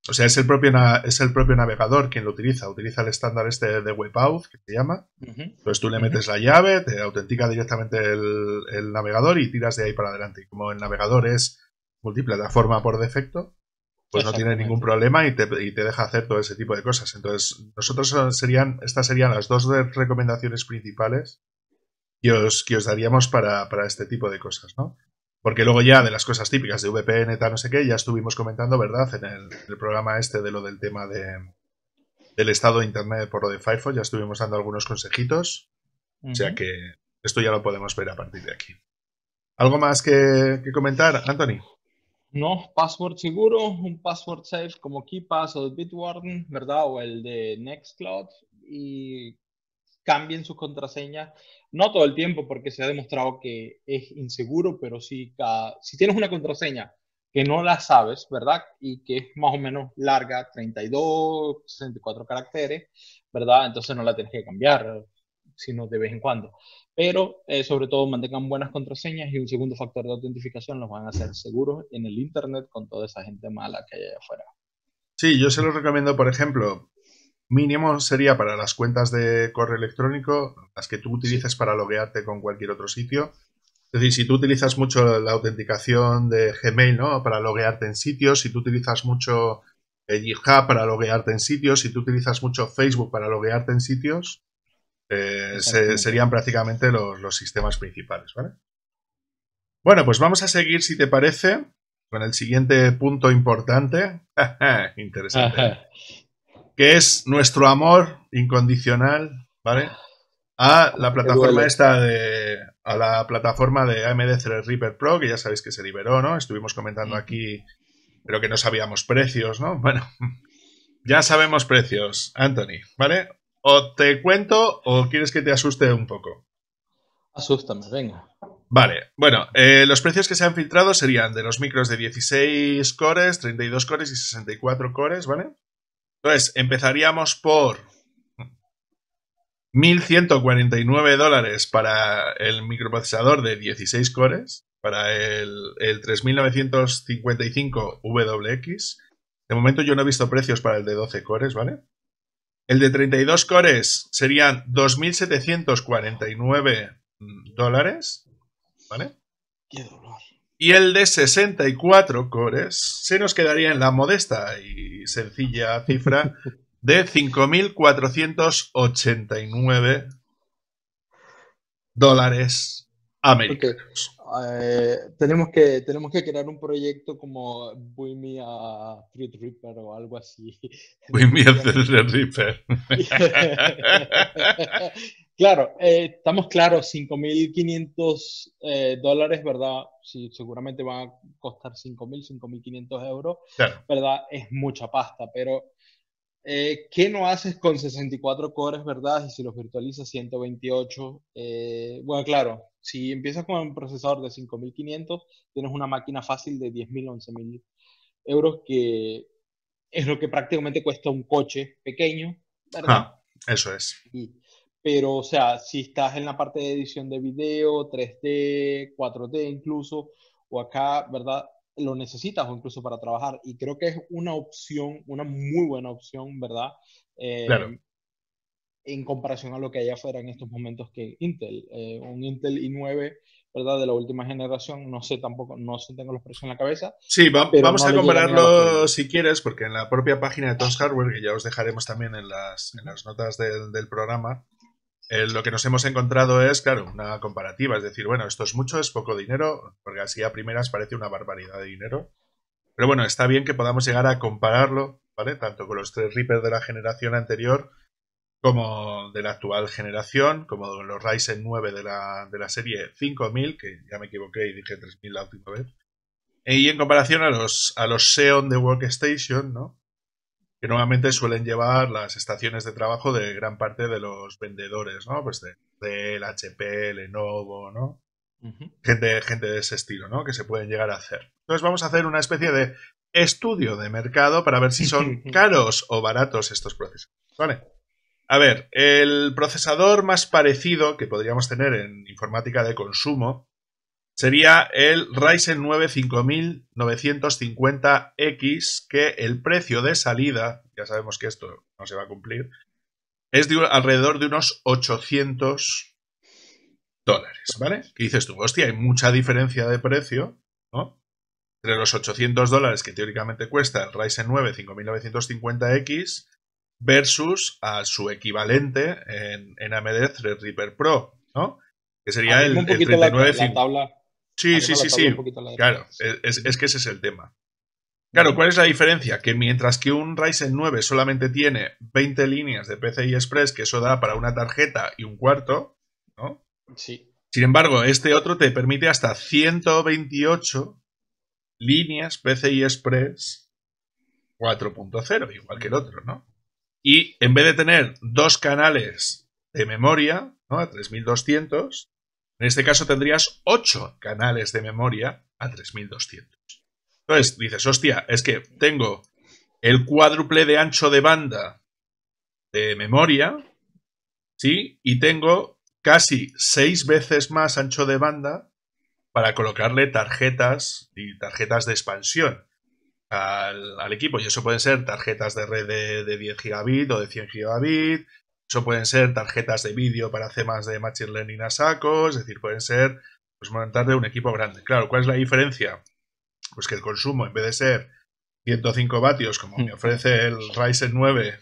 o sea, es el, propio, es el propio navegador quien lo utiliza. Utiliza el estándar este de WebAuth, que se llama. pues Entonces tú le metes la llave, te autentica directamente el, navegador y tiras de ahí para adelante. Y como el navegador es multiplataforma por defecto, pues no tiene ningún problema y te, deja hacer todo ese tipo de cosas. Entonces, nosotros serían, estas serían las dos recomendaciones principales que os, que os daríamos para, para este tipo de cosas, ¿no? Porque luego ya de las cosas típicas de VPN, no sé qué, ya estuvimos comentando, ¿verdad? En el, programa este de lo del tema de, del estado de Internet por lo de Firefox, ya estuvimos dando algunos consejitos. O sea que esto ya lo podemos ver a partir de aquí. ¿Algo más que, comentar, Anthony? No, password seguro, un password safe como KeePass o Bitwarden, ¿verdad? O el de Nextcloud. Y cambien su contraseña no todo el tiempo porque se ha demostrado que es inseguro, pero si, si tienes una contraseña que no la sabes, ¿verdad? Y que es más o menos larga, 32, 64 caracteres, ¿verdad? Entonces no la tienes que cambiar, sino de vez en cuando. Pero eh, sobre todo mantengan buenas contraseñas y un segundo factor de autentificación los van a hacer seguros en el Internet con toda esa gente mala que hay allá afuera. Sí, yo se lo recomiendo, por ejemplo, mínimo sería para las cuentas de correo electrónico, las que tú utilices para loguearte con cualquier otro sitio. Es decir, si tú utilizas mucho la autenticación de Gmail, ¿no? Para loguearte en sitios, si tú utilizas mucho eh, GitHub para loguearte en sitios, si tú utilizas mucho Facebook para loguearte en sitios, eh, serían prácticamente los, sistemas principales, ¿vale? Bueno, pues vamos a seguir, si te parece, con el siguiente punto importante. Interesante que es nuestro amor incondicional, ¿vale? A la plataforma esta de. A la plataforma de AMD Threadripper Pro, que ya sabéis que se liberó, ¿no? Estuvimos comentando aquí, pero que no sabíamos precios, ¿no? Bueno, ya sabemos precios, Anthony, ¿vale? O te cuento o quieres que te asuste un poco. Asústame, venga. Vale, bueno, eh, los precios que se han filtrado serían de los micros de 16 cores, 32 cores y 64 cores, ¿vale? Entonces, empezaríamos por 1.149 para el microprocesador de 16 cores, para el, el 3955WX. De momento yo no he visto precios para el de 12 cores, ¿vale? El de 32 cores serían 2.749 dólares, ¿vale? Qué dolor y el de 64 cores se nos quedaría en la modesta y sencilla cifra de 5.489 dólares americanos. Eh, tenemos, que, tenemos que crear un proyecto como Buimi a Street Reaper o algo así. a Reaper. Claro, eh, estamos claros, 5.500 eh, dólares, ¿verdad? Sí, seguramente van a costar 5.000, 5.500 euros, ¿verdad? Es mucha pasta, pero eh, ¿qué no haces con 64 cores, ¿verdad? Y si los virtualizas 128, eh, bueno, claro, si empiezas con un procesador de 5.500, tienes una máquina fácil de 10.000, 11.000 euros, que es lo que prácticamente cuesta un coche pequeño, ¿verdad? Ah, eso es pero o sea, si estás en la parte de edición de video, 3D, 4D incluso, o acá, ¿verdad? Lo necesitas o incluso para trabajar. Y creo que es una opción, una muy buena opción, ¿verdad? claro. Eh, en comparación a lo que hay afuera en estos momentos que Intel, eh, un Intel i9, ¿verdad? De la última generación, no sé tampoco, no sé, tengo los precios en la cabeza. Sí, vamos a compararlo si quieres, porque en la propia página de Tom's Hardware, que ya os dejaremos también en las, en las notas del, del programa, eh, lo que nos hemos encontrado es, claro, una comparativa, es decir, bueno, esto es mucho, es poco dinero, porque así a primeras parece una barbaridad de dinero. Pero bueno, está bien que podamos llegar a compararlo, ¿vale? Tanto con los tres Reapers de la generación anterior como de la actual generación, como los Ryzen 9 de la, serie 5000, que ya me equivoqué y dije 3000 la última vez. Y en comparación a los, a los Xeon de Workstation, ¿no? que normalmente suelen llevar las estaciones de trabajo de gran parte de los vendedores, ¿no? Pues de Dell, HP, Lenovo, ¿no? gente, gente de ese estilo, ¿no? Que se pueden llegar a hacer. Entonces vamos a hacer una especie de estudio de mercado para ver si son caros o baratos estos procesadores, ¿vale? A ver, el procesador más parecido que podríamos tener en informática de consumo sería el Ryzen 9 5950X, que el precio de salida, ya sabemos que esto no se va a cumplir, es de alrededor de unos 800 dólares, ¿vale? ¿Qué dices tú, hostia, hay mucha diferencia de precio, ¿no? Entre los 800 dólares que teóricamente cuesta el Ryzen 9 5950X versus a su equivalente en, en AMD Threadripper Pro, ¿no? Que sería el, el Sí, sí, sí, sí. Claro, e-, es, que ese es el tema. Claro, ¿cuál es la diferencia? Que mientras que un Ryzen 9 solamente tiene 20 líneas de PCI Express, que eso da para una tarjeta y un cuarto, ¿no? Sí. Sin embargo, este otro te permite hasta 128 líneas PCI Express 4.0, igual que el otro, ¿no? Y en vez de tener dos canales de memoria, ¿no? A 3200, en este caso tendrías 8 canales de memoria a 3200. Entonces dices, hostia, es que tengo el cuádruple de ancho de banda de memoria, ¿sí? Y tengo casi 6 veces más ancho de banda para colocarle tarjetas y tarjetas de expansión al, equipo. Y eso pueden ser tarjetas de red de, de 10 gigabit o de 100 gigabit, eso pueden ser tarjetas de vídeo para temas de Machine Learning a saco, es decir, pueden ser pues, montar de un equipo grande. Claro, ¿cuál es la diferencia? Pues que el consumo, en vez de ser 105 vatios, como me mm. ofrece el Ryzen 9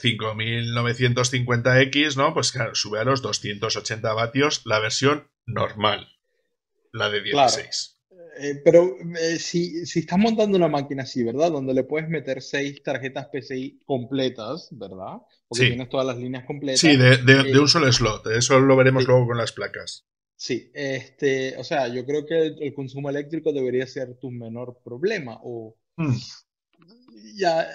5950X, eh, ¿no? Pues claro, sube a los 280 vatios la versión normal, la de 16. Eh, pero eh, si, estás montando una máquina así, ¿verdad? Donde le puedes meter seis tarjetas PCI completas, ¿verdad? Porque tienes todas las líneas completas. Sí, de, eh, un solo slot. Eso lo veremos luego con las placas. Sí, este, o sea, yo creo que el, consumo eléctrico debería ser tu menor problema. Mm.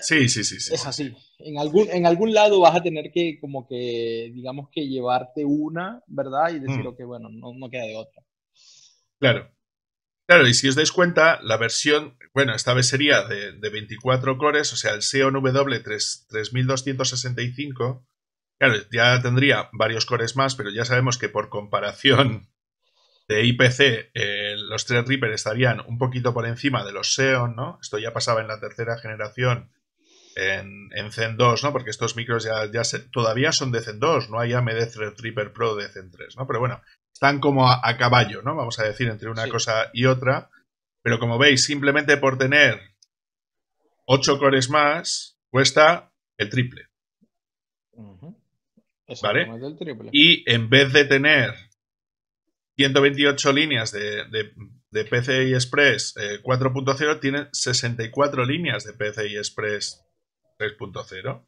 Sí, sí, sí, sí. Es así. En algún, lado vas a tener que, como que, digamos que llevarte una, ¿verdad? Y decir, que, mm. bueno, no queda de otra. Claro. Claro, y si os dais cuenta, la versión, bueno, esta vez sería de, de 24 cores, o sea, el Xeon W3265, claro, ya tendría varios cores más, pero ya sabemos que por comparación de IPC, eh, los los Threadripper estarían un poquito por encima de los Xeon, ¿no? Esto ya pasaba en la tercera generación en, Zen 2, ¿no? Porque estos micros ya, ya todavía son de Zen 2, no hay AMD Threadripper Pro de Zen 3, ¿no? Pero bueno, están como a, caballo, ¿no? Vamos a decir, entre una cosa y otra. Pero como veis, simplemente por tener 8 cores más, cuesta el triple. ¿Vale? Y en vez de tener 128 líneas de, de, de PCI Express 4.0, tienen 64 líneas de PCI Express 3.0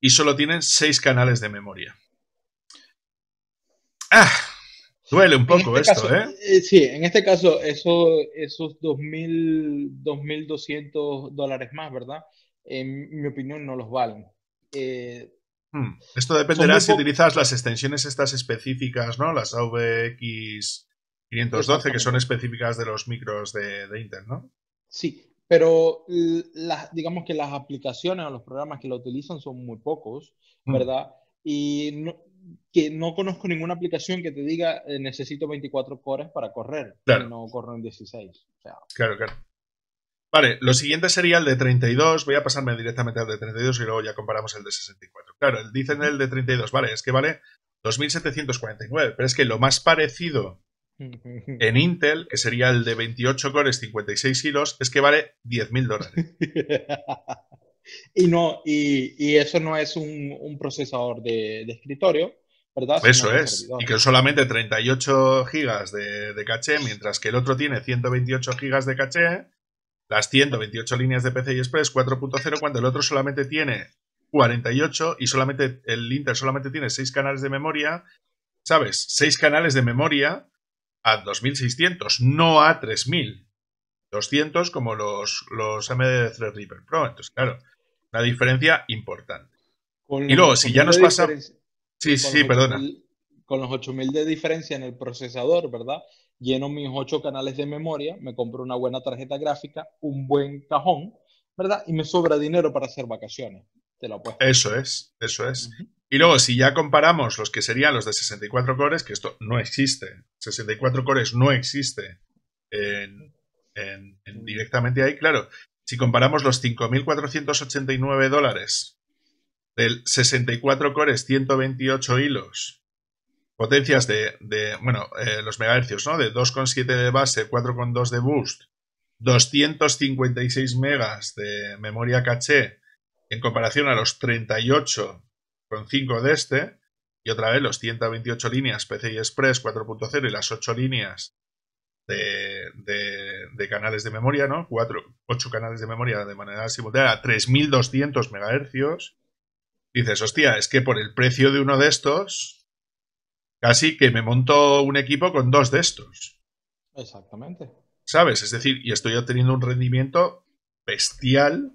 y solo tienen 6 canales de memoria. ¡Ah! Duele un poco este esto, ¿eh? ¿eh? Sí, en este caso, eso, esos 2.200 dólares más, ¿verdad? En mi opinión, no los valen. Eh, hmm. Esto dependerá si utilizas las extensiones estas específicas, ¿no? Las AVX512, que son específicas de los micros de, de Intel, ¿no? Sí, pero las, digamos que las aplicaciones o los programas que lo utilizan son muy pocos, hmm. ¿verdad? Y que no conozco ninguna aplicación que te diga eh, necesito 24 cores para correr. No corro en 16. claro, claro. Vale, lo siguiente sería el de 32. Voy a pasarme directamente al de 32 y luego ya comparamos el de 64. Claro, dicen el de 32. Vale, es que vale 2749. Pero es que lo más parecido en Intel, que sería el de 28 cores, 56 hilos, es que vale 10.000 dólares. y no, y, y, eso no es un, un procesador de, de, escritorio, ¿verdad? Eso es. Y que solamente 38 gigas de, de, caché, mientras que el otro tiene 128 gigas de caché, las 128 líneas de PCI Express 4.0, cuando el otro solamente tiene 48 y solamente el Inter solamente tiene 6 canales de memoria, ¿sabes? 6 canales de memoria a 2600, no a 3000. 200 como los, los 3 Threadripper Pro. Entonces, claro, una diferencia importante. y luego, si ya nos pasa... Sí, sí, perdona. con los 8000 de diferencia en el procesador, ¿verdad? Lleno mis 8 canales de memoria, me compro una buena tarjeta gráfica, un buen cajón, ¿verdad? Y me sobra dinero para hacer vacaciones. Te lo Eso es, eso es. Y luego, si ya comparamos los que serían los de 64 cores, que esto no existe, 64 cores no existe en, Mm. directamente ahí, claro, si comparamos los 5.489 dólares del 64 cores, 128 hilos, potencias de, bueno, eh, los megahercios, ¿no? De 2,7 de base, 4,2 de boost, 256 megas de memoria caché, en comparación a los 38,5 de este, y otra vez los 128 líneas PCI Express 4.0 y las 8 líneas de, canales de memoria, ¿no? Cuatro, ocho canales de memoria de manera simultánea a 3200 MHz. Dices, hostia, es que por el precio de uno de estos, casi que me monto un equipo con dos de estos. Exactamente. ¿Sabes? Es decir, y estoy obteniendo un rendimiento bestial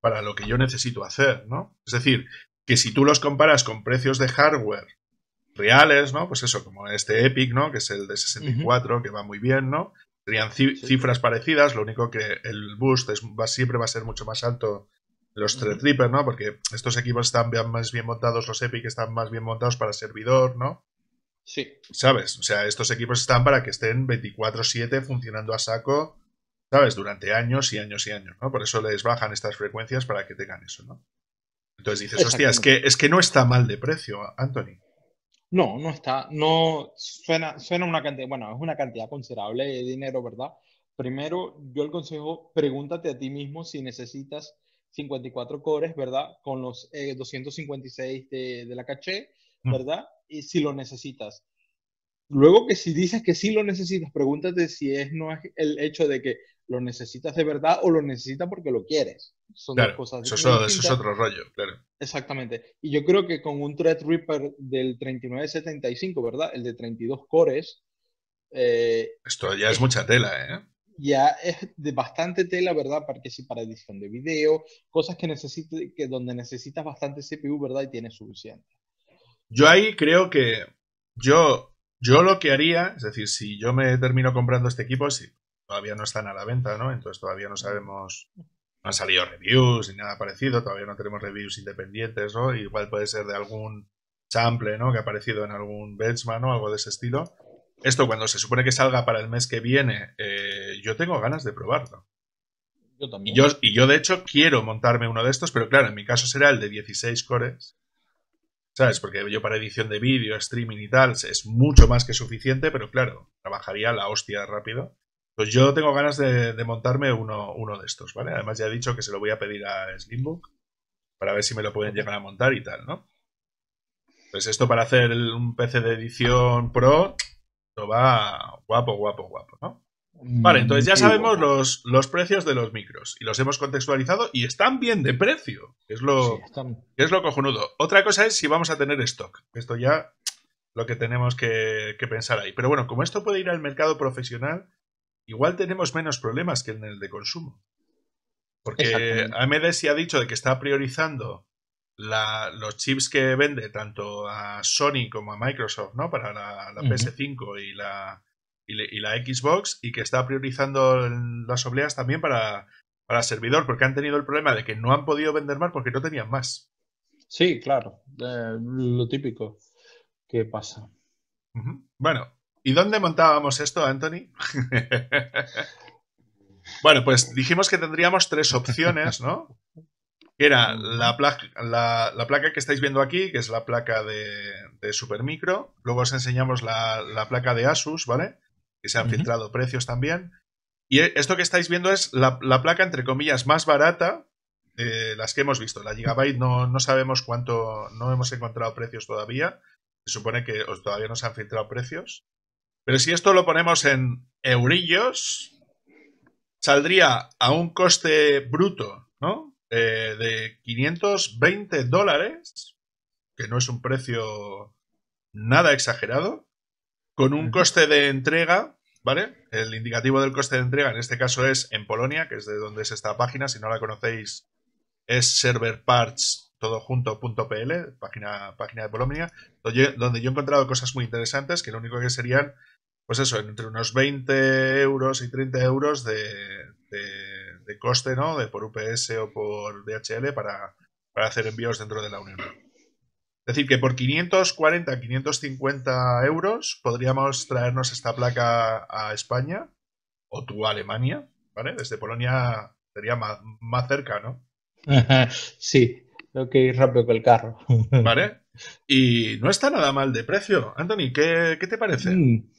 para lo que yo necesito hacer, ¿no? Es decir, que si tú los comparas con precios de hardware reales, ¿no? Pues eso, como este Epic, ¿no? Que es el de 64, que va muy bien, ¿no? Serían cifras parecidas, lo único que el boost va, siempre va a ser mucho más alto los tres trippers, ¿no? Porque estos equipos están más bien montados, los Epic están más bien montados para servidor, ¿no? Sí. ¿Sabes? O sea, estos equipos están para que estén 24/7 funcionando a saco, ¿sabes? Durante años y años y años, ¿no? Por eso les bajan estas frecuencias para que tengan eso, ¿no? Entonces dices, hostia, es que, es que no está mal de precio, Anthony. No, no está, no suena, suena una cantidad, bueno, es una cantidad considerable de dinero, ¿verdad? Primero, yo el consejo, pregúntate a ti mismo si necesitas 54 cores, ¿verdad? Con los 256 eh, de, la caché, mm. ¿verdad? Y si lo necesitas. Luego que si dices que sí lo necesitas, pregúntate si es no es el hecho de que ¿Lo necesitas de verdad o lo necesitas porque lo quieres? Son dos cosas eso, eso, es otro rollo, claro. Exactamente. Y yo creo que con un Threadripper del 3975, ¿verdad? El de 32 cores. Eh, Esto ya es, mucha tela, ¿eh? ya es de bastante tela, ¿verdad? Porque si para edición de video, cosas que, necesite, que donde necesitas bastante CPU, ¿verdad? Y tienes suficiente. Yo ahí creo que yo, yo lo que haría, es decir, si yo me termino comprando este equipo, sí todavía no están a la venta, ¿no? Entonces todavía no sabemos, no han salido reviews ni nada parecido, todavía no tenemos reviews independientes, ¿no? Igual puede ser de algún sample, ¿no? Que ha aparecido en algún benchmark, ¿no? Algo de ese estilo. Esto cuando se supone que salga para el mes que viene, eh, yo tengo ganas de probarlo. Yo también. Y yo, y yo, de hecho quiero montarme uno de estos, pero claro, en mi caso será el de 16 cores. ¿Sabes? Porque yo para edición de vídeo, streaming y tal, es mucho más que suficiente, pero claro, trabajaría la hostia rápido. Pues yo tengo ganas de, montarme uno, de estos, ¿vale? Además ya he dicho que se lo voy a pedir a Slimbook para ver si me lo pueden llegar a montar y tal, ¿no? Pues esto para hacer un PC de edición pro, lo va guapo, guapo, guapo, ¿no? Vale, entonces ya mm, sabemos los, precios de los micros y los hemos contextualizado y están bien de precio, que es lo, es lo cojonudo. Otra cosa es si vamos a tener stock. Esto ya lo que tenemos que pensar ahí. Pero bueno, como esto puede ir al mercado profesional, igual tenemos menos problemas que en el de consumo. Porque AMD sí ha dicho de que está priorizando los chips que vende tanto a Sony como a Microsoft, ¿no? Para la, PS5 y la, Xbox, y que está priorizando las obleas también para, el servidor, porque han tenido el problema de que no han podido vender más porque no tenían más. Sí, claro, eh, lo típico que pasa. Bueno, ¿Y dónde montábamos esto, Anthony? bueno, pues dijimos que tendríamos tres opciones, ¿no? Era la, placa, la, placa que estáis viendo aquí, que es la placa de, Supermicro. Luego os enseñamos la, placa de Asus, ¿vale? Que se han filtrado precios también. Y esto que estáis viendo es la, placa, entre comillas, más barata de las que hemos visto. La Gigabyte no, no sabemos cuánto, no hemos encontrado precios todavía. Se supone que todavía no se han filtrado precios. Pero si esto lo ponemos en eurillos, saldría a un coste bruto, ¿no? Eh, de 520 dólares, que no es un precio nada exagerado, con un coste de entrega, ¿vale? El indicativo del coste de entrega en este caso es en Polonia, que es de donde es esta página, si no la conocéis es serverparts página, página de Polonia, donde yo, he encontrado cosas muy interesantes que lo único que serían pues eso, entre unos 20 euros y 30 euros de, coste, ¿no? De por UPS o por DHL para, hacer envíos dentro de la Unión. Es decir, que por 540, 550 euros podríamos traernos esta placa a España o tú a Alemania, ¿vale? Desde Polonia sería más, más cerca, ¿no? sí, lo que ir rápido con el carro. ¿Vale? Y no está nada mal de precio. Anthony, ¿qué, te parece? Mm.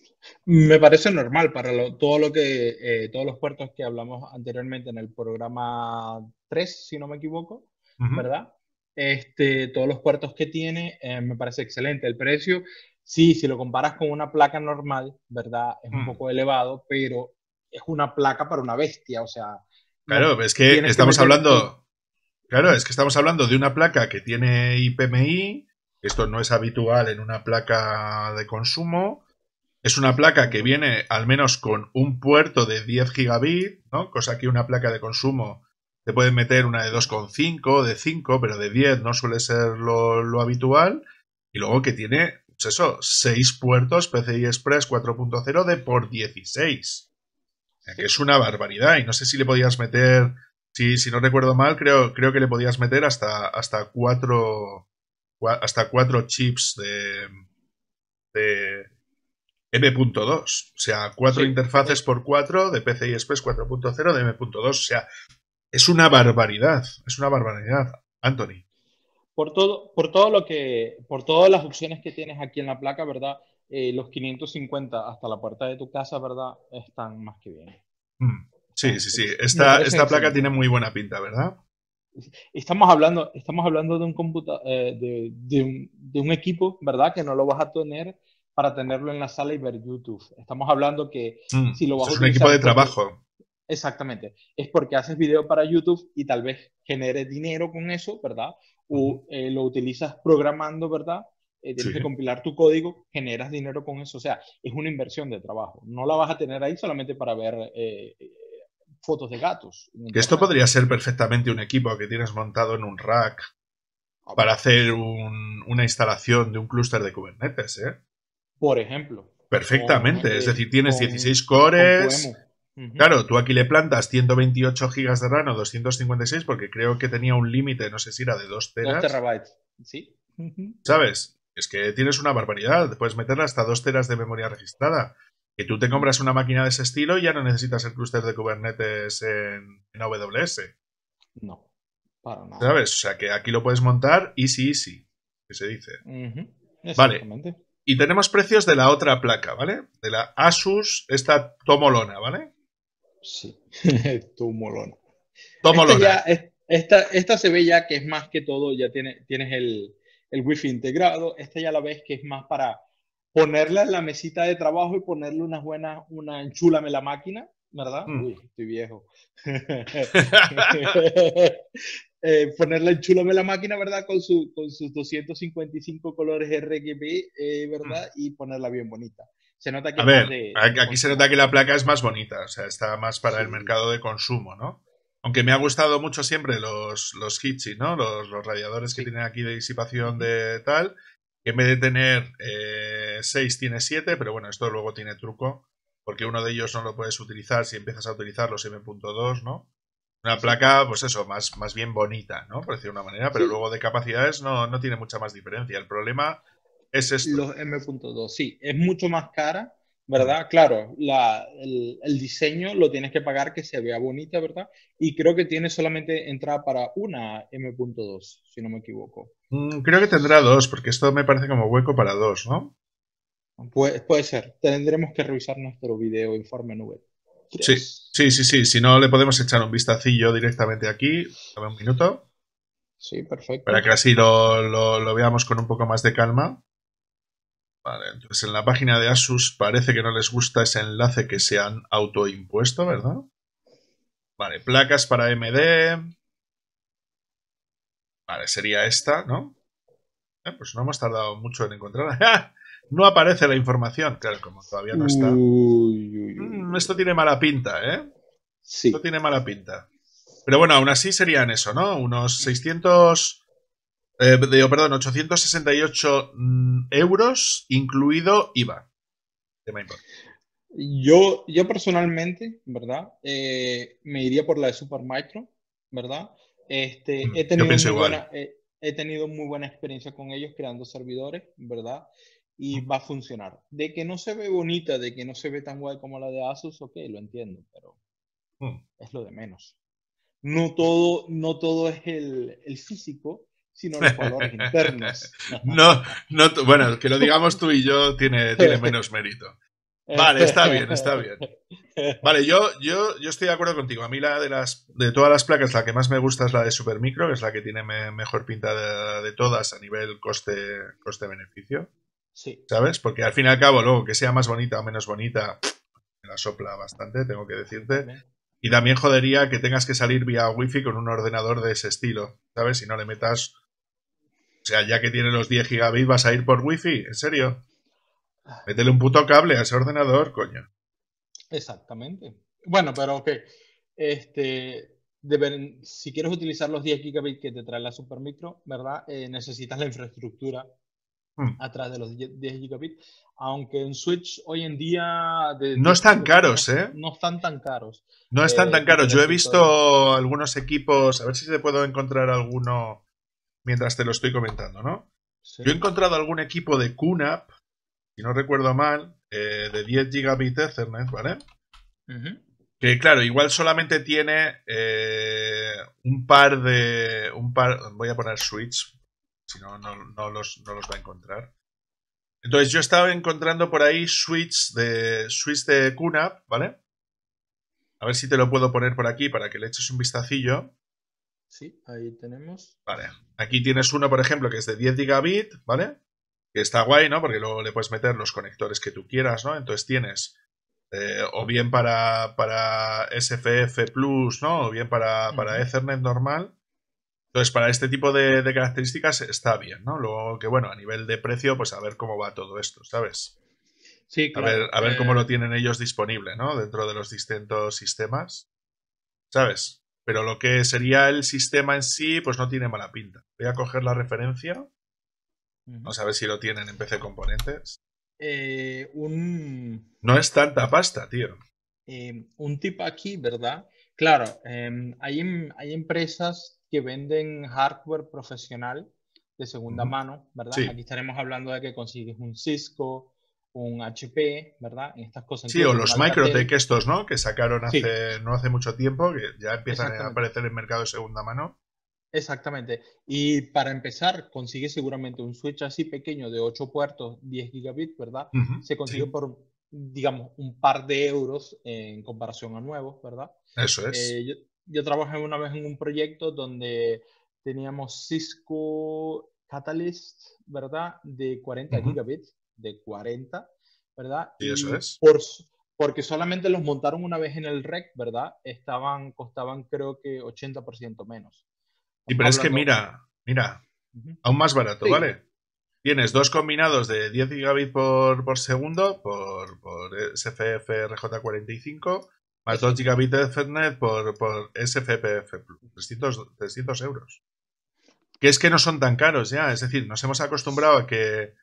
Me parece normal para todo lo que, eh, todos los puertos que hablamos anteriormente en el programa 3, si no me equivoco, ¿verdad? Este, todos los puertos que tiene, eh, me parece excelente. El precio, sí, si lo comparas con una placa normal, ¿verdad? Es un poco elevado, pero es una placa para una bestia, o sea... Claro, es que estamos hablando... Claro, es que estamos hablando de una placa que tiene IPMI, esto no es habitual en una placa de consumo, es una placa que viene al menos con un puerto de 10 gigabit, ¿no? Cosa que una placa de consumo te pueden meter una de 2,5, de 5, pero de 10 no suele ser lo, habitual. Y luego que tiene, pues eso, 6 puertos PCI Express 4.0 de por 16. O sea, que es una barbaridad. Y no sé si le podías meter, si, si no recuerdo mal, creo, creo que le podías meter hasta, hasta 4 hasta cuatro chips de, de M.2, o sea, cuatro interfaces por cuatro de PCI Express 4.0 de M.2, o sea, es una barbaridad, es una barbaridad, Anthony. Por todo, por todo lo que, por todas las opciones que tienes aquí en la placa, ¿verdad? Eh, los 550 hasta la puerta de tu casa, ¿verdad? Están más que bien. Mm. Ah, sí, sí, sí. Esta, esta placa tiene muy buena pinta, ¿verdad? Estamos hablando, estamos hablando de un, computa eh, de, de un equipo, ¿verdad? Que no lo vas a tener para tenerlo en la sala y ver YouTube. Estamos hablando que mm, si lo vas a Es un equipo de trabajo. Exactamente. Es porque haces video para YouTube y tal vez genere dinero con eso, ¿verdad? O eh, lo utilizas programando, ¿verdad? Eh, tienes que compilar tu código, generas dinero con eso. O sea, es una inversión de trabajo. No la vas a tener ahí solamente para ver eh, fotos de gatos. esto podría ser perfectamente un equipo que tienes montado en un rack ah, para hacer una instalación de un clúster de Kubernetes, ¿eh? por ejemplo. Perfectamente, es decir, tienes 16 cores. Claro, tú aquí le plantas 128 gigas de RAM o 256 porque creo que tenía un límite, no sé si era de 2 teras. 2 terabytes, sí. ¿Sabes? Es que tienes una barbaridad, puedes meterle hasta 2 teras de memoria registrada. Que tú te compras una máquina de ese estilo y ya no necesitas el clúster de Kubernetes en, AWS. No, para nada. ¿Sabes? O sea que aquí lo puedes montar y sí, sí, que se dice. Vale. Y tenemos precios de la otra placa, ¿vale? De la Asus, esta Tomolona, ¿vale? Sí, Tomolona. Tomolona. Esta, esta, se ve ya que es más que todo, ya tiene, tienes el, el wifi integrado. Esta ya la ves que es más para ponerla en la mesita de trabajo y ponerle unas buenas, una enchúlame la máquina ¿verdad? Mm. Uy, estoy viejo. Eh, ponerle el chulo de la máquina, ¿verdad? Con, su, con sus 255 colores RGB, eh, ¿verdad? Mm. Y ponerla bien bonita. Se nota que... A aquí se nota que la placa es más bonita, o sea, está más para el mercado de consumo, ¿no? Aunque me ha gustado mucho siempre los, los Hitchi, ¿no? Los, radiadores que tienen aquí de disipación de tal, que en vez de tener 6 eh, tiene 7, pero bueno, esto luego tiene truco porque uno de ellos no lo puedes utilizar si empiezas a utilizar los M.2, ¿no? Una placa, pues eso, más, más bien bonita, ¿no? Por decirlo de una manera, pero luego de capacidades no, tiene mucha más diferencia. El problema es esto. Los M.2, sí, es mucho más cara, ¿verdad? Claro, el, diseño lo tienes que pagar que se vea bonita, ¿verdad? Y creo que tiene solamente entrada para una M.2, si no me equivoco. Mm, creo que tendrá dos, porque esto me parece como hueco para dos, ¿no? puede ser. Tendremos que revisar nuestro video informe nube. Sí, sí, sí, sí. Si no, le podemos echar un vistacillo directamente aquí. Dame un minuto. Sí, perfecto. Para que así lo, lo, veamos con un poco más de calma. Vale, entonces en la página de Asus parece que no les gusta ese enlace que se han autoimpuesto, ¿verdad? Vale, placas para MD. Vale, sería esta, ¿no? Eh, pues no hemos tardado mucho en encontrarla. No aparece la información, claro, como todavía no está. Mm, esto tiene mala pinta, ¿eh? Sí. Esto tiene mala pinta. Pero bueno, aún así serían eso, ¿no? Unos 600... Eh, perdón, 868 mm, euros, incluido IVA. yo, yo personalmente, ¿verdad? Eh, me iría por la de Supermicro, ¿verdad? Este, mm, he tenido eh, he tenido muy buena experiencia con ellos creando servidores, ¿verdad? y va a funcionar. De que no se ve bonita, de que no se ve tan guay como la de Asus, ok, lo entiendo, pero mm. es lo de menos. No todo, no todo es el, físico, sino los valores internos. no, no, bueno, que lo digamos tú y yo tiene, tiene menos mérito. Vale, está bien, está bien. Vale, yo, yo, yo estoy de acuerdo contigo. A mí la de las de todas las placas, la que más me gusta es la de Supermicro, que es la que tiene mejor pinta de, de, todas a nivel coste coste beneficio. Sí. ¿Sabes? Porque al fin y al cabo, luego, que sea más bonita o menos bonita, me la sopla bastante, tengo que decirte. Y también jodería que tengas que salir vía wifi con un ordenador de ese estilo, ¿sabes? Si no le metas... O sea, ya que tiene los 10 gigabits, vas a ir por wifi, ¿en serio? Ah. Métele un puto cable a ese ordenador, coño. Exactamente. Bueno, pero que Este, deben, si quieres utilizar los 10 gigabits que te trae la Supermicro, ¿verdad? Eh, necesitas la infraestructura Hmm. atrás de los 10 gigabits, aunque en Switch hoy en día... no están caros, ¿eh? No están tan caros. No están eh, tan caros. Yo he visto algunos equipos, a ver si te puedo encontrar alguno mientras te lo estoy comentando, ¿no? Yo he encontrado algún equipo de QNAP, si no recuerdo mal, eh, de 10 gigabit Ethernet, ¿vale? Que claro, igual solamente tiene eh, un par de. un par. Voy a poner switch si no, no, los, va a encontrar. Entonces yo estaba encontrando por ahí switch de, switch de QNAP, ¿vale? A ver si te lo puedo poner por aquí para que le eches un vistacillo. Sí, ahí tenemos. Vale, aquí tienes uno, por ejemplo, que es de 10 gigabit, ¿vale? Que está guay, ¿no? Porque luego le puedes meter los conectores que tú quieras, ¿no? Entonces tienes eh, o bien para, SFF Plus, ¿no? O bien para, para Ethernet normal. Entonces, para este tipo de, características está bien, ¿no? Luego que, bueno, a nivel de precio, pues a ver cómo va todo esto, ¿sabes? Sí, claro. A ver, cómo eh. lo tienen ellos disponible, ¿no? Dentro de los distintos sistemas, ¿sabes? Pero lo que sería el sistema en sí, pues no tiene mala pinta. Voy a coger la referencia. Vamos a ver si lo tienen en PC Componentes. Eh, un... No es tanta pasta, tío. Eh, un tipo aquí, ¿verdad? Claro, em, hay, em, hay empresas que venden hardware profesional de segunda mano, ¿verdad? Aquí estaremos hablando de que consigues un Cisco, un HP, ¿verdad? En estas cosas. Sí, o los Microtech estos, ¿no? Que sacaron hace, no hace mucho tiempo, que ya empiezan a aparecer en el mercado de segunda mano. Exactamente. Y para empezar, consigues seguramente un switch así pequeño de 8 puertos, 10 gigabits, ¿verdad? Se consigue por, digamos, un par de euros en comparación a nuevos, ¿verdad? Eso es. Eh, yo trabajé una vez en un proyecto donde teníamos Cisco Catalyst, ¿verdad? De 40 gigabits, de 40, ¿verdad? Y eso es. porque solamente los montaron una vez en el REC, ¿verdad? Estaban, costaban creo que 80% menos. Y sí, pero es que mira, mira, aún más barato, ¿vale? Tienes dos combinados de 10 gigabits por, por segundo por, por SFF RJ45 más 2 gigabits de Ethernet por, por SFPF, 300, euros. Que es que no son tan caros ya, es decir, nos hemos acostumbrado a que,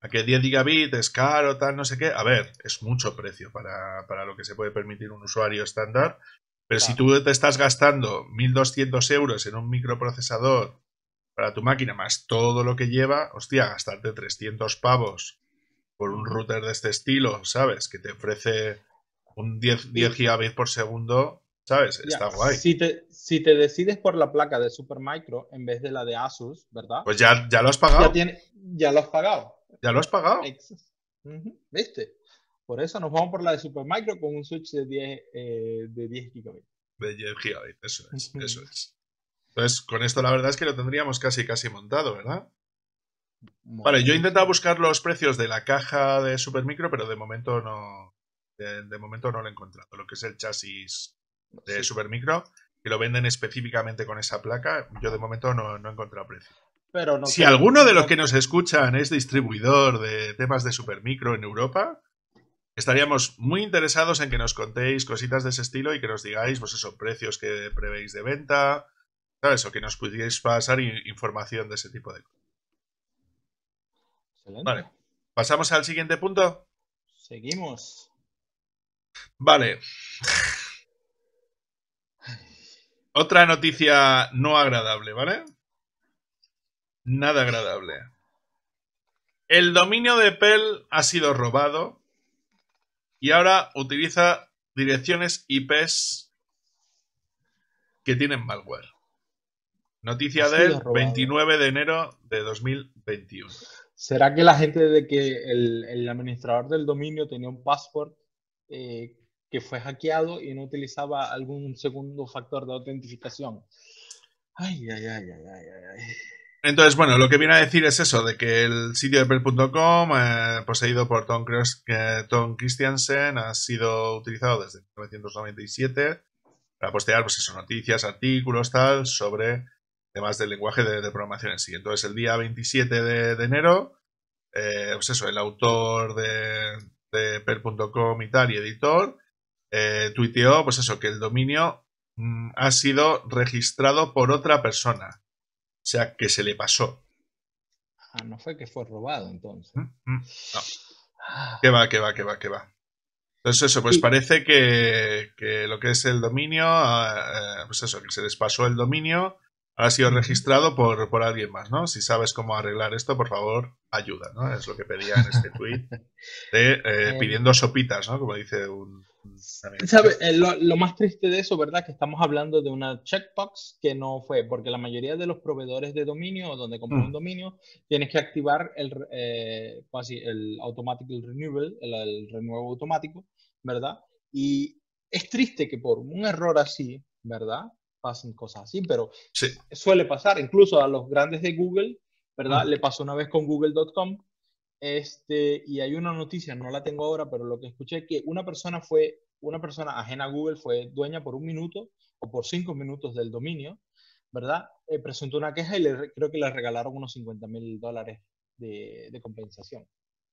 a que 10 gigabits es caro, tal, no sé qué. A ver, es mucho precio para, lo que se puede permitir un usuario estándar, pero si tú te estás gastando 1.200 euros en un microprocesador para tu máquina, más todo lo que lleva, hostia, gastarte 300 pavos por un router de este estilo, ¿sabes? Que te ofrece un 10, 10 gigabits por segundo, ¿sabes? Está guay. Si te, decides por la placa de Supermicro en vez de la de Asus, ¿verdad? Pues ya, ya lo has pagado. Ya, lo has pagado. Ya lo has pagado. ¿Viste? Por eso nos vamos por la de Supermicro con un switch de 10, eh, de 10 gigabits. De 10 gigabits, eso es, eso es. Entonces, con esto la verdad es que lo tendríamos casi, casi montado, ¿verdad? vale, yo he intentado buscar los precios de la caja de Supermicro, pero de momento no, de, momento no lo he encontrado, lo que es el chasis de Supermicro, que lo venden específicamente con esa placa, yo de momento no, he encontrado precio. Pero si alguno de los que nos escuchan es distribuidor de temas de Supermicro en Europa, estaríamos muy interesados en que nos contéis cositas de ese estilo y que nos digáis, pues esos precios que prevéis de venta, ¿sabes? O que nos pudierais pasar información de ese tipo de cosas. Excelente. Vale. ¿Pasamos al siguiente punto? Seguimos. Vale. Otra noticia no agradable, ¿vale? Nada agradable. El dominio de Pell ha sido robado y ahora utiliza direcciones IPs que tienen malware. Noticia del 29 de enero de 2021. ¿Será que la gente de que el, el administrador del dominio tenía un password eh, que fue hackeado y no utilizaba algún segundo factor de autentificación. Ay, ay, ay, ay, ay, ay. Entonces, bueno, lo que viene a decir es eso, de que el sitio de Bell.com, eh, poseído por Tom, Tom, Christiansen, ha sido utilizado desde 1997 para postear, pues noticias, artículos, tal, sobre temas del lenguaje de, programación en sí. Entonces, el día 27 de, enero, eh, pues eso, el autor de, per.com y editor, eh, tuiteó, pues eso, que el dominio mm, ha sido registrado por otra persona. O sea, que se le pasó. Ah, no fue que fue robado entonces. Mm, mm, no. Ah. Que va, que va, que va, que va. Entonces eso, pues parece que, lo que es el dominio, ah, eh, pues eso, que se les pasó el dominio ha sido registrado por, alguien más, ¿no? Si sabes cómo arreglar esto, por favor, ayuda, ¿no? Es lo que pedía en este tweet, eh, eh, pidiendo sopitas, ¿no? Como dice un... Eh, lo, más triste de eso, ¿verdad? Que estamos hablando de una checkbox que no fue, porque la mayoría de los proveedores de dominio, donde compras un mm. dominio, tienes que activar el, eh, pues el automatic renewal, el renuevo automático, ¿verdad? Y es triste que por un error así, ¿verdad? pasen cosas así, pero suele pasar, incluso a los grandes de Google, ¿verdad? Le pasó una vez con google.com, este, y hay una noticia, no la tengo ahora, pero lo que escuché es que una persona fue, una persona ajena a Google fue dueña por un minuto o por cinco minutos del dominio, ¿verdad? Eh, presentó una queja y le, creo que le regalaron unos 50 mil dólares de, compensación.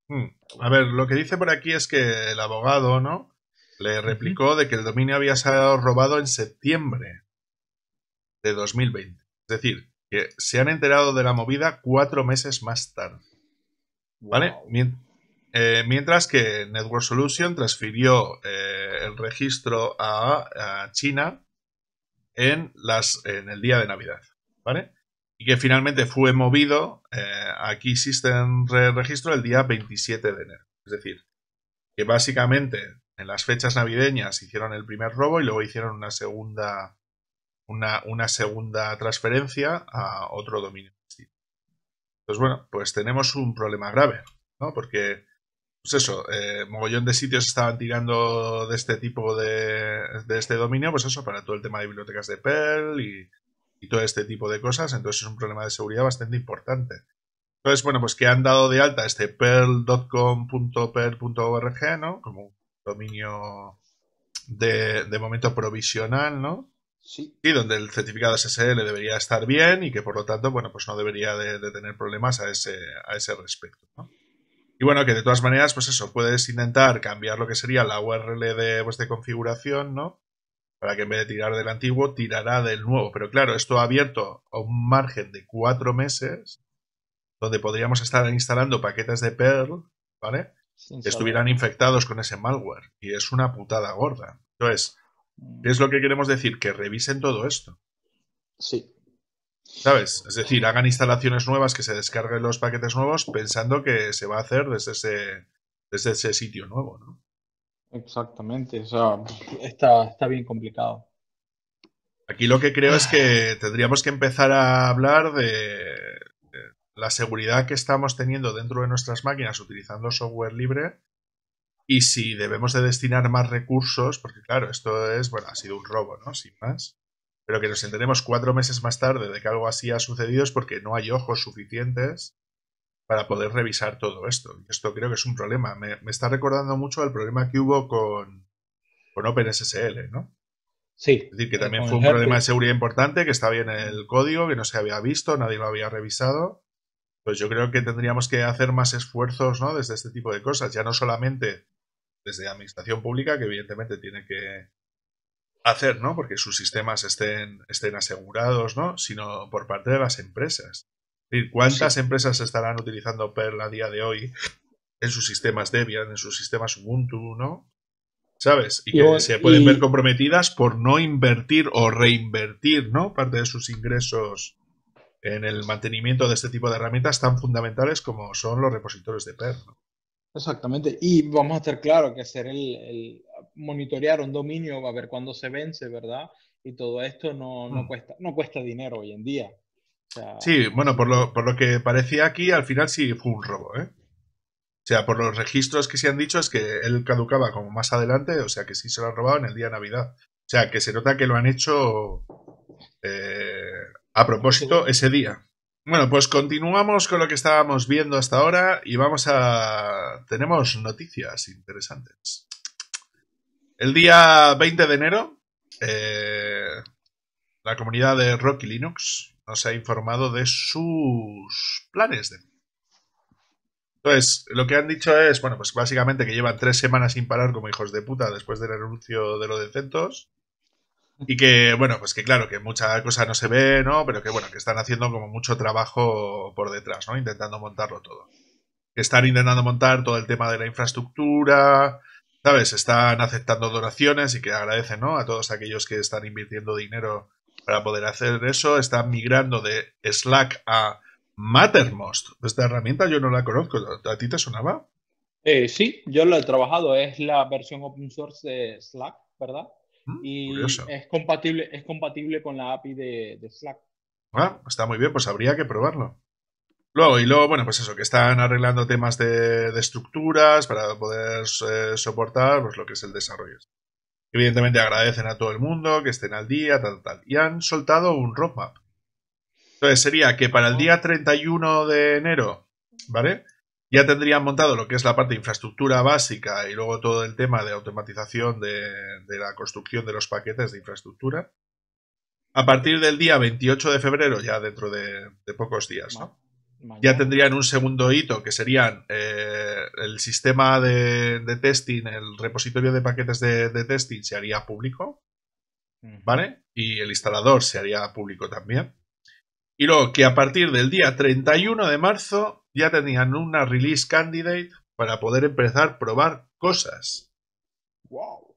Hmm. A ver, lo que dice por aquí es que el abogado, ¿no? Le replicó de que el dominio había sido robado en septiembre de 2020. Es decir, que se han enterado de la movida cuatro meses más tarde. ¿Vale? Eh, mientras que Network Solution transfirió eh, el registro a, China en, el día de Navidad. ¿Vale? Y que finalmente fue movido eh, aquí System Registro el día 27 de enero. Es decir, que básicamente en las fechas navideñas hicieron el primer robo y luego hicieron una segunda una, segunda transferencia a otro dominio. Entonces, pues bueno, pues tenemos un problema grave, ¿no? Porque, pues eso, eh, mogollón de sitios estaban tirando de este tipo de, de este dominio, pues eso, para todo el tema de bibliotecas de Perl y, todo este tipo de cosas, entonces es un problema de seguridad bastante importante. Entonces, bueno, pues que han dado de alta este perl.com.perl.org, ¿no? Como un dominio de momento provisional, ¿no? Sí. donde el certificado SSL debería estar bien y que por lo tanto, bueno, pues no debería de, tener problemas a ese, a ese respecto. ¿no? Y bueno, que de todas maneras, pues eso, puedes intentar cambiar lo que sería la URL pues, de, configuración, ¿no? Para que en vez de tirar del antiguo, tirará del nuevo. Pero claro, esto ha abierto a un margen de cuatro meses donde podríamos estar instalando paquetes de Perl, ¿vale? que estuvieran infectados con ese malware. Y es una putada gorda. Entonces, es lo que queremos decir, que revisen todo esto. Sí. ¿Sabes? Es decir, hagan instalaciones nuevas, que se descarguen los paquetes nuevos pensando que se va a hacer desde ese, desde ese sitio nuevo, ¿no? Exactamente, o sea, está bien complicado. Aquí lo que creo es que tendríamos que empezar a hablar de la seguridad que estamos teniendo dentro de nuestras máquinas utilizando software libre y si debemos de destinar más recursos, porque claro, esto es, bueno, ha sido un robo, ¿no? Sin más. Pero que nos enteremos cuatro meses más tarde de que algo así ha sucedido es porque no hay ojos suficientes para poder revisar todo esto. Y esto creo que es un problema. Me, está recordando mucho al problema que hubo con, con OpenSSL, ¿no? Sí. Es decir, que también fue un problema de seguridad importante, que estaba bien el código, que no se había visto, nadie lo había revisado. Pues yo creo que tendríamos que hacer más esfuerzos, ¿no? Desde este tipo de cosas. Ya no solamente desde la administración pública que evidentemente tiene que hacer, ¿no? Porque sus sistemas estén, estén asegurados, ¿no? Sino por parte de las empresas. Es decir, ¿cuántas empresas estarán utilizando Perl a día de hoy en sus sistemas Debian, en sus sistemas Ubuntu, ¿no? ¿Sabes? Y que se pueden ver comprometidas por no invertir o reinvertir, ¿no? Parte de sus ingresos en el mantenimiento de este tipo de herramientas tan fundamentales como son los repositorios de Perl. ¿no? Exactamente, y vamos a hacer claro que hacer el, monitorear un dominio, va a ver cuándo se vence, ¿verdad? Y todo esto no, mm. cuesta, no cuesta dinero hoy en día. sí, bueno, por lo, por lo que parecía aquí, al final sí fue un robo, ¿eh? O sea, por los registros que se han dicho es que él caducaba como más adelante, o sea que sí se lo han robado en el día de Navidad. O sea que se nota que lo han hecho eh, a propósito ese día. Bueno, pues continuamos con lo que estábamos viendo hasta ahora y vamos a... Tenemos noticias interesantes. El día 20 de enero, eh, la comunidad de Rocky Linux nos ha informado de sus planes de... Entonces, lo que han dicho es, bueno, pues básicamente que llevan tres semanas sin parar como hijos de puta después del anuncio de los de y que, bueno, pues que claro, que mucha cosa no se ve, ¿no? Pero que, bueno, que están haciendo como mucho trabajo por detrás, ¿no? Intentando montarlo todo. Están intentando montar todo el tema de la infraestructura, ¿sabes? Están aceptando donaciones y que agradecen, ¿no? A todos aquellos que están invirtiendo dinero para poder hacer eso. Están migrando de Slack a Mattermost. Esta herramienta yo no la conozco. ¿A ti te sonaba? Eh, sí, yo lo he trabajado. Es la versión open source de Slack, ¿verdad? Mm, y es compatible, es compatible con la API de, Slack. Ah, está muy bien, pues habría que probarlo. Luego, y luego, bueno, pues eso, que están arreglando temas de, estructuras para poder eh, soportar pues, lo que es el desarrollo. Evidentemente agradecen a todo el mundo que estén al día, tal, tal. Y han soltado un roadmap. Entonces sería que para el oh. día 31 de enero, ¿vale? Ya tendrían montado lo que es la parte de infraestructura básica y luego todo el tema de automatización de, la construcción de los paquetes de infraestructura. A partir del día 28 de febrero, ya dentro de, pocos días, ¿no? Ya tendrían un segundo hito que serían eh, el sistema de, testing, el repositorio de paquetes de, de, testing se haría público, ¿vale? Y el instalador se haría público también. Y luego que a partir del día 31 de marzo ya tenían una release candidate para poder empezar a probar cosas. Wow.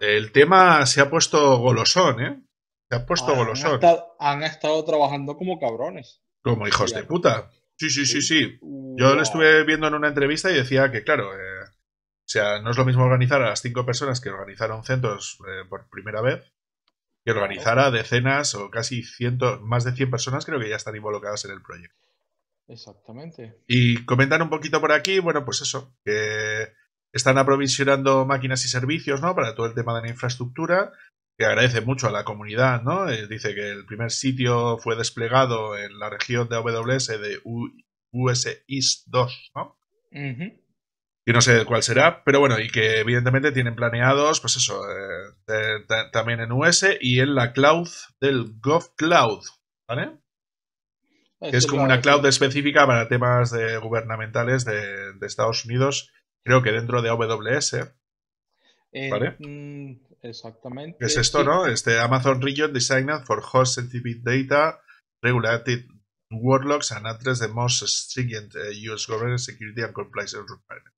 El tema se ha puesto golosón, ¿eh? Se ha puesto golosón. han estado trabajando como cabrones. Como hijos de puta. Sí, sí, sí, sí. Yo lo estuve viendo en una entrevista y decía que, claro, eh, o sea, no es lo mismo organizar a las cinco personas que organizaron centros eh, por primera vez que organizar a decenas o casi cientos, más de 100 personas creo que ya están involucradas en el proyecto. Exactamente. Y comentar un poquito por aquí, bueno, pues eso, que están aprovisionando máquinas y servicios, ¿no? Para todo el tema de la infraestructura, que agradece mucho a la comunidad, ¿no? Eh, dice que el primer sitio fue desplegado en la región de AWS de US East 2, ¿no? Y no sé cuál será, pero bueno, y que evidentemente tienen planeados, pues eso, eh, también en US y en la cloud del GovCloud ¿vale? es como una cloud específica para temas gubernamentales de, Estados Unidos, creo que dentro de AWS. Eh, ¿Vale? Mm, exactamente. Es esto, ¿no? Este Amazon Region Designed for Host Sensitive Data, Regulated Workloads and Address the Most Stringent eh, US Government Security and Compliance Requirements.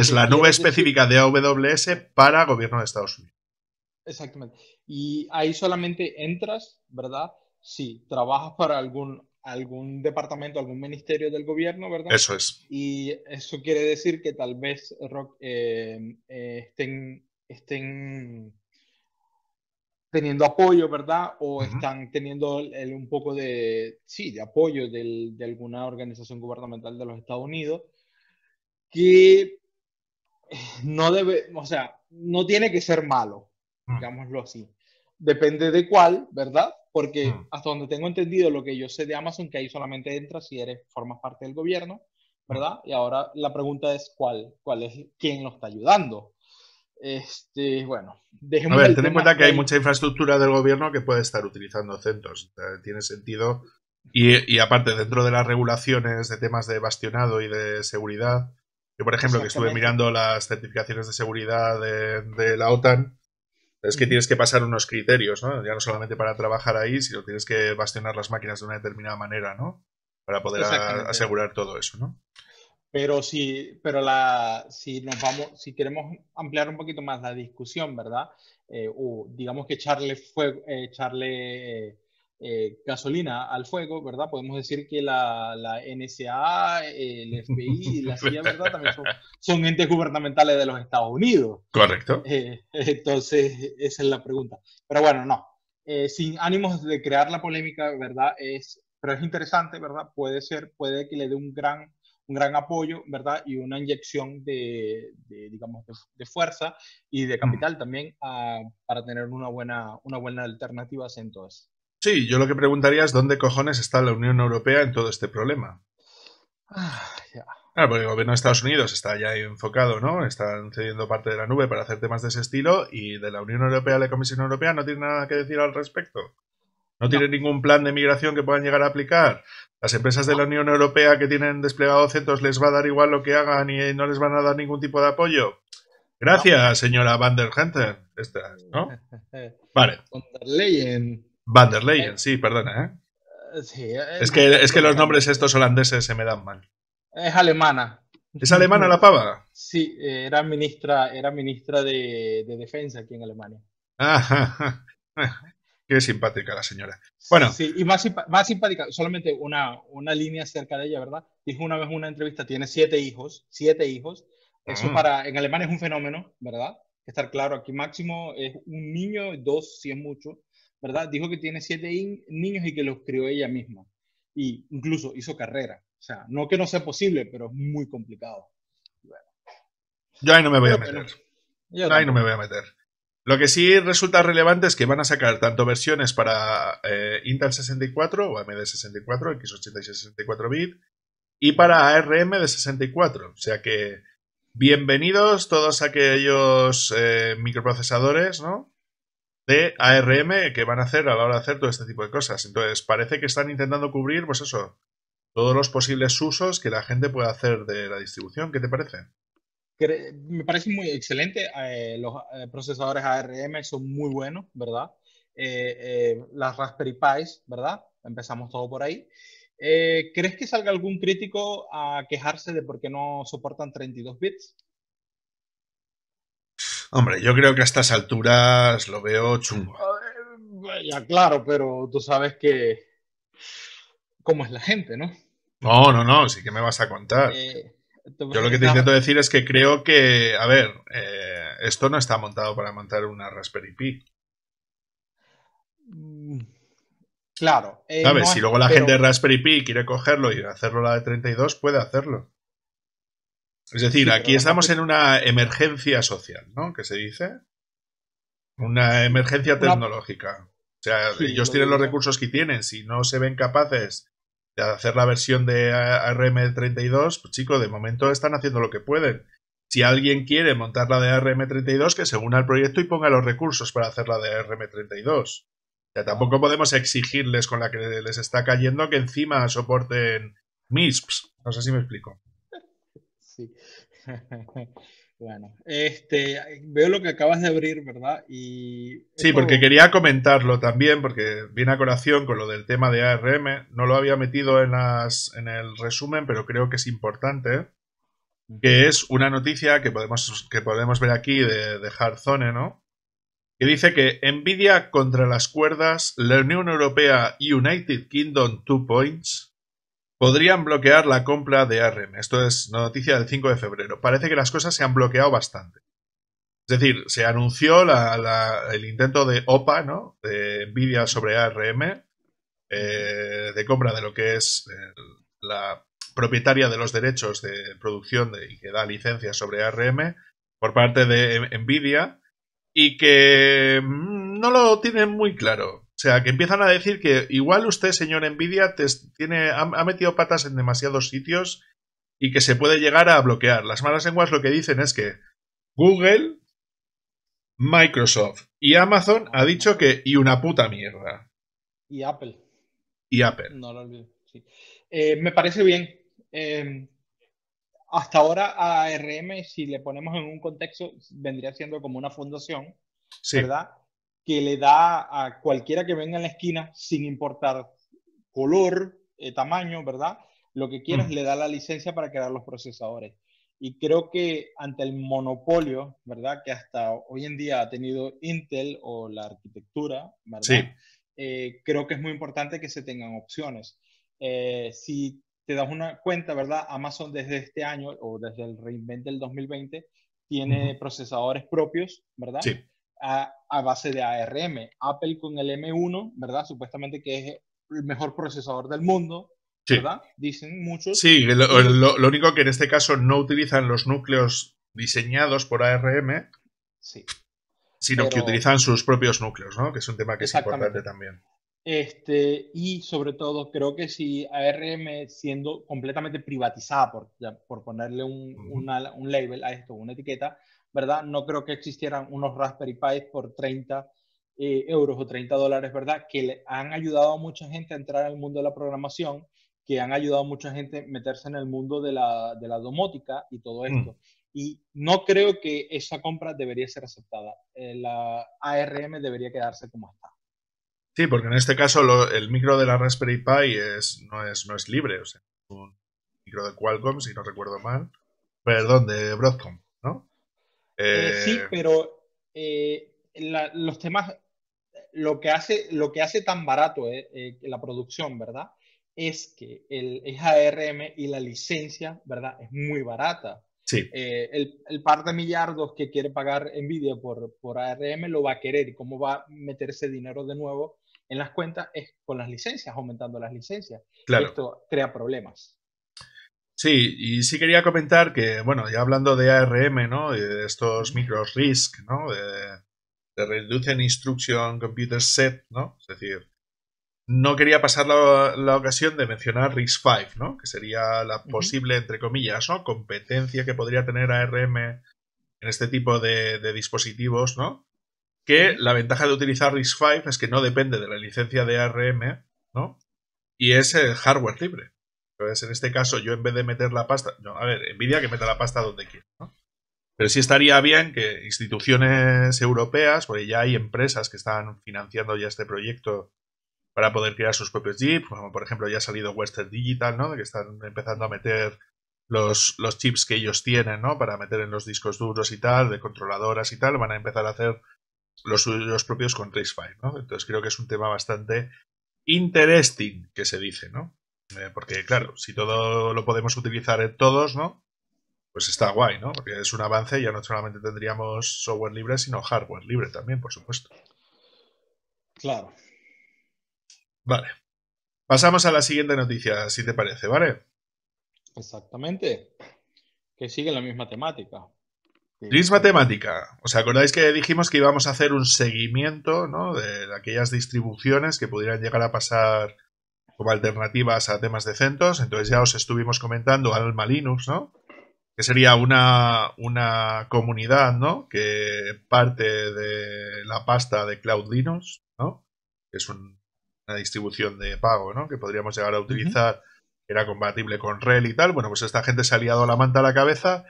Es, la nube específica de AWS para gobierno de Estados Unidos. Exactamente. Y ahí solamente entras, ¿verdad? Sí, trabajas para algún, algún departamento, algún ministerio del gobierno, ¿verdad? Eso es. Y eso quiere decir que tal vez rock, eh, eh, estén, estén teniendo apoyo, ¿verdad? O están teniendo un poco de, sí, de apoyo de alguna organización gubernamental de los Estados Unidos, que eh, no debe, o sea, no tiene que ser malo, digámoslo así. Depende de cuál, ¿verdad? porque mm. hasta donde tengo entendido lo que yo sé de Amazon, que ahí solamente entras si eres, formas parte del gobierno, ¿verdad? Mm. Y ahora la pregunta es cuál, cuál es quién lo está ayudando. Este, bueno, A ver, ten en cuenta que hay mucha infraestructura del gobierno que puede estar utilizando centros. Tiene sentido. Y, aparte, dentro de las regulaciones de temas de bastionado y de seguridad, yo, por ejemplo, que estuve mirando las certificaciones de seguridad de la OTAN, es que tienes que pasar unos criterios, ¿no? Ya no solamente para trabajar ahí, sino tienes que bastionar las máquinas de una determinada manera, ¿no? Para poder asegurar todo eso, ¿no? Pero si, pero la, si nos vamos, si queremos ampliar un poquito más la discusión, ¿verdad? Eh, o digamos que echarle fuego, eh, echarle eh, eh, gasolina al fuego, ¿verdad? Podemos decir que la, NSA, el FBI y la CIA, ¿verdad? También son, entes gubernamentales de los Estados Unidos. Correcto. Eh, entonces, esa es la pregunta. Pero bueno, no. Eh, sin ánimos de crear la polémica, ¿verdad? Es, pero es interesante, ¿verdad? Puede ser, puede que le dé un gran, un gran apoyo, ¿verdad? Y una inyección de, digamos, de, fuerza y de capital también ah, para tener una buena, una buena alternativa a entonces. Sí, yo lo que preguntaría es dónde cojones está la Unión Europea en todo este problema. Ah, ya. porque el gobierno de Estados Unidos está ya enfocado, ¿no? Están cediendo parte de la nube para hacer temas de ese estilo y de la Unión Europea, la Comisión Europea, no tiene nada que decir al respecto. No, tiene ningún plan de migración que puedan llegar a aplicar. Las empresas de la Unión Europea que tienen desplegados centros les va a dar igual lo que hagan y no les van a dar ningún tipo de apoyo. Gracias, señora Van der Hunter. Esta, ¿no? Van sí, perdona, ¿eh? Eh, Sí, eh, es, que, es, que los nombres estos holandeses se me dan mal. Es alemana. ¿Es alemana la pava? Sí, era ministra, era ministra de, Defensa aquí en Alemania. qué simpática la señora. Bueno. Sí, y más, simpática, solamente una, una línea cerca de ella, ¿verdad? Dijo una vez en una entrevista, tiene siete hijos, siete hijos. Eso ah. para, en Alemania es un fenómeno, ¿verdad? Estar claro, aquí máximo es un niño, dos si es mucho, ¿verdad? Dijo que tiene siete niños y que los crió ella misma. Y incluso hizo carrera. O sea, no que no sea posible, pero es muy complicado. Yo ahí no me voy a meter. ahí no me voy a meter. Lo que sí resulta relevante es que van a sacar tanto versiones para eh, Intel 64 o AMD 64, X86 64 bit, y para ARM de 64. O sea que bienvenidos todos aquellos eh, microprocesadores, ¿no? de ARM que van a hacer a la hora de hacer todo este tipo de cosas. Entonces, parece que están intentando cubrir, pues eso, todos los posibles usos que la gente pueda hacer de la distribución. ¿Qué te parece? Me parece muy excelente. Eh, los eh, procesadores ARM son muy buenos, ¿verdad? Eh, las Raspberry Pis, ¿verdad? Empezamos todo por ahí. ¿Crees que salga algún crítico a quejarse de por qué no soportan 32 bits? Hombre, yo creo que a estas alturas lo veo chungo. Ya, claro, pero tú sabes que. cómo es la gente, ¿no? No, no, no, sí que me vas a contar. Eh, yo lo que te intento decir es que creo que, a ver, eh, esto no está montado para montar una Raspberry Pi. Mm, claro. Eh, ¿Sabes? si luego la gente de Raspberry Pi quiere cogerlo y hacerlo la de 32, puede hacerlo. Es decir, aquí estamos en una emergencia social, ¿no? ¿Qué se dice. Una emergencia tecnológica. O sea, ellos tienen los recursos que tienen. Si no se ven capaces de hacer la versión de ARM32, pues chico, de momento están haciendo lo que pueden. Si alguien quiere montar la de ARM32, que se una al proyecto y ponga los recursos para hacer la de ARM32. O sea, tampoco podemos exigirles con la que les está cayendo que encima soporten MISPs. No sé si me explico. Sí. bueno, este, veo lo que acabas de abrir, ¿verdad? Y sí, porque quería comentarlo también, porque viene a colación con lo del tema de ARM. No lo había metido en, el resumen, pero creo que es importante. Que es una noticia que podemos, que podemos ver aquí de, de ¿no? Que dice que Nvidia contra las cuerdas, la Unión Europea y United Kingdom two Points podrían bloquear la compra de ARM. Esto es noticia del 5 de febrero. Parece que las cosas se han bloqueado bastante. Es decir, se anunció el intento de OPA, ¿no? De Nvidia sobre ARM, eh, de compra de lo que es eh, la propietaria de los derechos de producción y que da licencia sobre ARM por parte de Nvidia y que mm, no lo tienen muy claro. O sea, que empiezan a decir que igual usted, señor Nvidia, tiene, ha, metido patas en demasiados sitios y que se puede llegar a bloquear. Las malas lenguas lo que dicen es que Google, Microsoft y Amazon ha dicho que y una puta mierda. Y Apple. Y Apple. No lo olvido. Eh, me parece bien. Em, hasta ahora ARM, si le ponemos en un contexto, vendría siendo como una fundación, sí. ¿verdad? que le da a cualquiera que venga en la esquina, sin importar color, eh, tamaño, ¿verdad? Lo que quieras, le da la licencia para crear los procesadores. Y creo que ante el monopolio, ¿verdad? Que hasta hoy en día ha tenido Intel o la arquitectura, ¿verdad? Eh, creo que es muy importante que se tengan opciones. Eh, si te das una cuenta, ¿verdad? Amazon desde este año o desde el reinvent del 2020 tiene procesadores propios, ¿verdad? Sí a, base de ARM. Apple con el M1, ¿verdad? Supuestamente que es el mejor procesador del mundo, ¿verdad? Dicen muchos. Sí, lo, único que en este caso no utilizan los núcleos diseñados por ARM, sino que utilizan sus propios núcleos, ¿no? Que es un tema que es importante también. Este, y sobre todo, creo que si ARM siendo completamente privatizada, por, ponerle un label a esto, una etiqueta, ¿verdad? No creo que existieran unos Raspberry Pi por 30 eh, euros o 30 dólares, ¿verdad? Que le han ayudado a mucha gente a entrar al mundo de la programación, que han ayudado a mucha gente a meterse en el mundo de la, de la domótica y todo mm. esto. Y no creo que esa compra debería ser aceptada. Eh, la ARM debería quedarse como está. Sí, porque en este caso el micro de la Raspberry Pi es, no, es, no es libre, o sea, un micro de Qualcomm, si no recuerdo mal. Perdón, de Broadcom. Eh, eh, sí, pero eh, los temas, lo que hace, lo que hace tan barato la producción, ¿verdad? Es que el ARM y la licencia, ¿verdad? Es muy barata. Sí. el, par de millardos que quiere pagar Nvidia por, por ARM lo va a querer y cómo va a meterse dinero de nuevo en las cuentas es con las licencias, aumentando las licencias. Claro. Esto crea problemas. Sí, y sí quería comentar que, bueno, ya hablando de ARM, ¿no? De estos micros RISC, ¿no? De, de Instruction Computer Set, ¿no? Es decir, no quería pasar la, ocasión de mencionar RISC-V, ¿no? Que sería la posible, entre comillas, ¿no? Competencia que podría tener ARM en este tipo de, dispositivos, ¿no? Que la ventaja de utilizar RISC-V es que no depende de la licencia de ARM, ¿no? Y es el hardware libre en este caso, yo en vez de meter la pasta, a ver, envidia que meta la pasta donde quiera, ¿no? Pero sí estaría bien que instituciones europeas, porque ya hay empresas que están financiando ya este proyecto para poder crear sus propios chips, como por ejemplo ya ha salido Western Digital, ¿no? Que están empezando a meter los, los chips que ellos tienen, ¿no? Para meter en los discos duros y tal, de controladoras y tal, van a empezar a hacer los propios con Tracefire, ¿no? Entonces creo que es un tema bastante interesting, que se dice, ¿no? Eh, porque, claro, si todo lo podemos utilizar en todos, ¿no? Pues está guay, ¿no? Porque es un avance y ya no solamente tendríamos software libre, sino hardware libre también, por supuesto. Claro. Vale. Pasamos a la siguiente noticia, si te parece, ¿vale? Exactamente. Que sigue la misma temática. Misma temática. ¿Os acordáis que dijimos que íbamos a hacer un seguimiento ¿no? de aquellas distribuciones que pudieran llegar a pasar alternativas a temas de Entonces ya os estuvimos comentando Alma Linux, ¿no? Que sería una, una comunidad, ¿no? Que parte de la pasta de Cloud Linux, Que Es una distribución de pago, ¿no? Que podríamos llegar a utilizar, era compatible con REL y tal. Bueno, pues esta gente se ha liado la manta a la cabeza.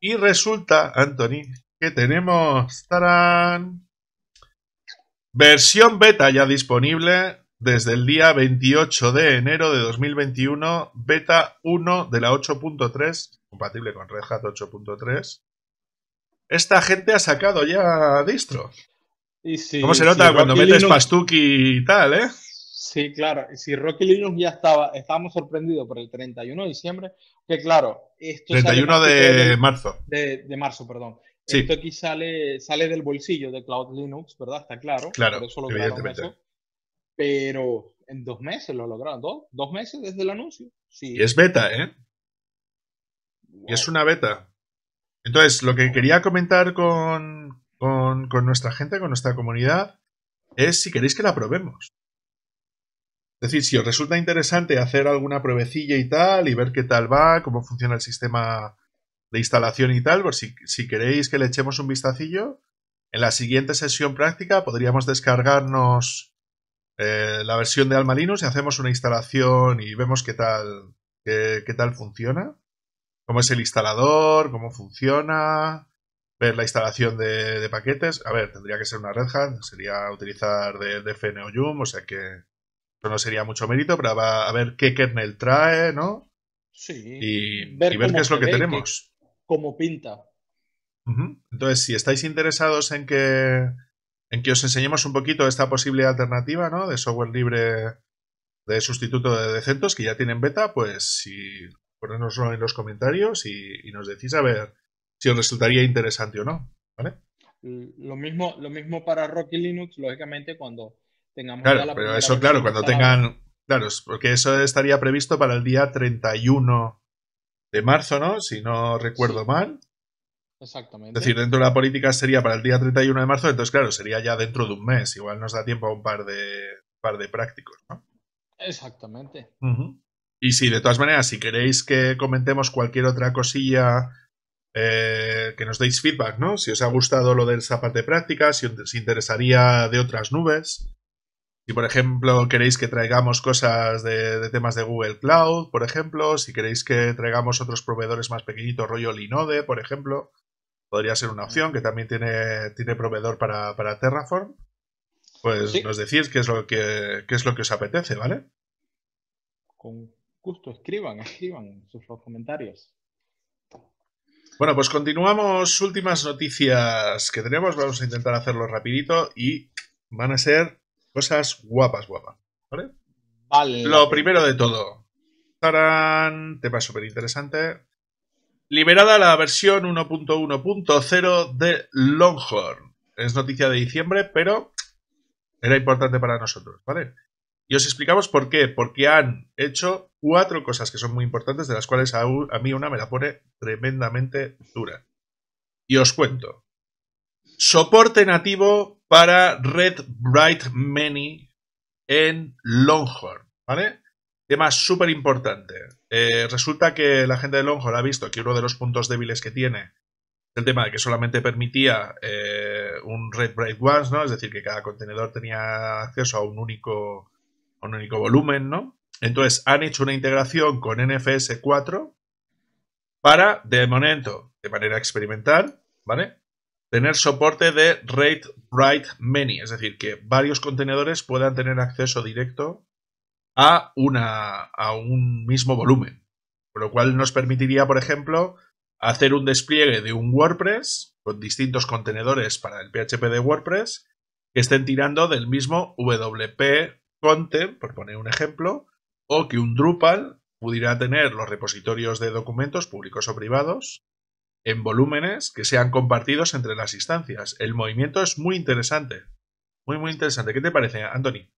Y resulta, Anthony, que tenemos... ¡Tarán! Versión beta ya disponible desde el día 28 de enero de 2021, beta 1 de la 8.3, compatible con Red Hat 8.3. Esta gente ha sacado ya distro. Y ¿Cómo se nota cuando metes Pastuki y tal, eh? Sí, claro. Si Rocky Linux ya estaba, estábamos sorprendidos por el 31 de diciembre, que claro, esto 31 de, marzo. De, marzo, perdón. Esto aquí sale, sale del bolsillo de Cloud Linux, ¿verdad? Está claro. Claro, evidentemente pero en dos meses lo lograron, dos, dos meses desde el anuncio. Sí. Y es beta, ¿eh? Y es una beta. Entonces, lo que quería comentar con, nuestra gente, con nuestra comunidad, es si queréis que la probemos. Es decir, si os resulta interesante hacer alguna pruebecilla y tal, y ver qué tal va, cómo funciona el sistema de instalación y tal, pues si, si queréis que le echemos un vistacillo, en la siguiente sesión práctica podríamos descargarnos eh, la versión de Alma Linux y hacemos una instalación y vemos qué tal, qué, tal funciona, cómo es el instalador, cómo funciona, ver la instalación de, paquetes. A ver, tendría que ser una Red Hat, sería utilizar de, DFN o Yum, o sea que eso no sería mucho mérito, pero a ver qué kernel trae, ¿no? Sí. Y ver, qué es lo que tenemos. Cómo pinta. Entonces, si estáis interesados en que en que os enseñemos un poquito esta posible alternativa ¿no? de software libre de sustituto de decentos que ya tienen beta, pues si ponernoslo en los comentarios y, nos decís a ver si os resultaría interesante o no. Lo mismo, lo mismo para Rocky Linux, lógicamente, cuando tengamos claro, pero eso, claro, cuando tengan. Claro, porque eso estaría previsto para el día 31 de marzo, ¿no? Si no recuerdo mal. Exactamente. Es decir, dentro de la política sería para el día 31 de marzo, entonces claro, sería ya dentro de un mes, igual nos da tiempo a un par de, par de prácticos, ¿no? Exactamente. Y si de todas maneras, si queréis que comentemos cualquier otra cosilla, eh, que nos deis feedback, ¿no? Si os ha gustado lo de esa parte práctica, si os interesaría de otras nubes. Si, por ejemplo, queréis que traigamos cosas de, de, temas de Google Cloud, por ejemplo, si queréis que traigamos otros proveedores más pequeñitos, rollo Linode, por ejemplo, podría ser una opción, que también tiene, tiene proveedor para, Terraform. Pues nos decís qué es lo que es lo que os apetece, ¿vale? Con gusto, escriban, escriban sus comentarios. Bueno, pues continuamos. Últimas noticias que tenemos. Vamos a intentar hacerlo rapidito y van a ser cosas guapas, guapas. ¿Vale? Lo primero de todo. Tarán, tema súper interesante. Liberada la versión 1.1.0 de Longhorn. Es noticia de diciembre, pero era importante para nosotros, ¿vale? Y os explicamos por qué. Porque han hecho cuatro cosas que son muy importantes, de las cuales a, mí una me la pone tremendamente dura. Y os cuento. Soporte nativo para Red Bright Many en Longhorn, ¿vale? Tema súper importante. Eh, resulta que la gente de Longhorn ha visto que uno de los puntos débiles que tiene es el tema de que solamente permitía eh, un Red Break Once, ¿no? Es decir, que cada contenedor tenía acceso a un único, un único volumen, ¿no? Entonces han hecho una integración con NFS 4 para, de momento, de manera experimental, ¿vale? Tener soporte de rate Write Many, es decir, que varios contenedores puedan tener acceso directo a, a un mismo volumen. Con lo cual nos permitiría, por ejemplo, hacer un despliegue de un WordPress con distintos contenedores para el PHP de WordPress que estén tirando del mismo WP content, por poner un ejemplo, o que un Drupal pudiera tener los repositorios de documentos públicos o privados en volúmenes que sean compartidos entre las instancias. El movimiento es muy interesante. Muy, muy interesante. ¿Qué te parece, Anthony?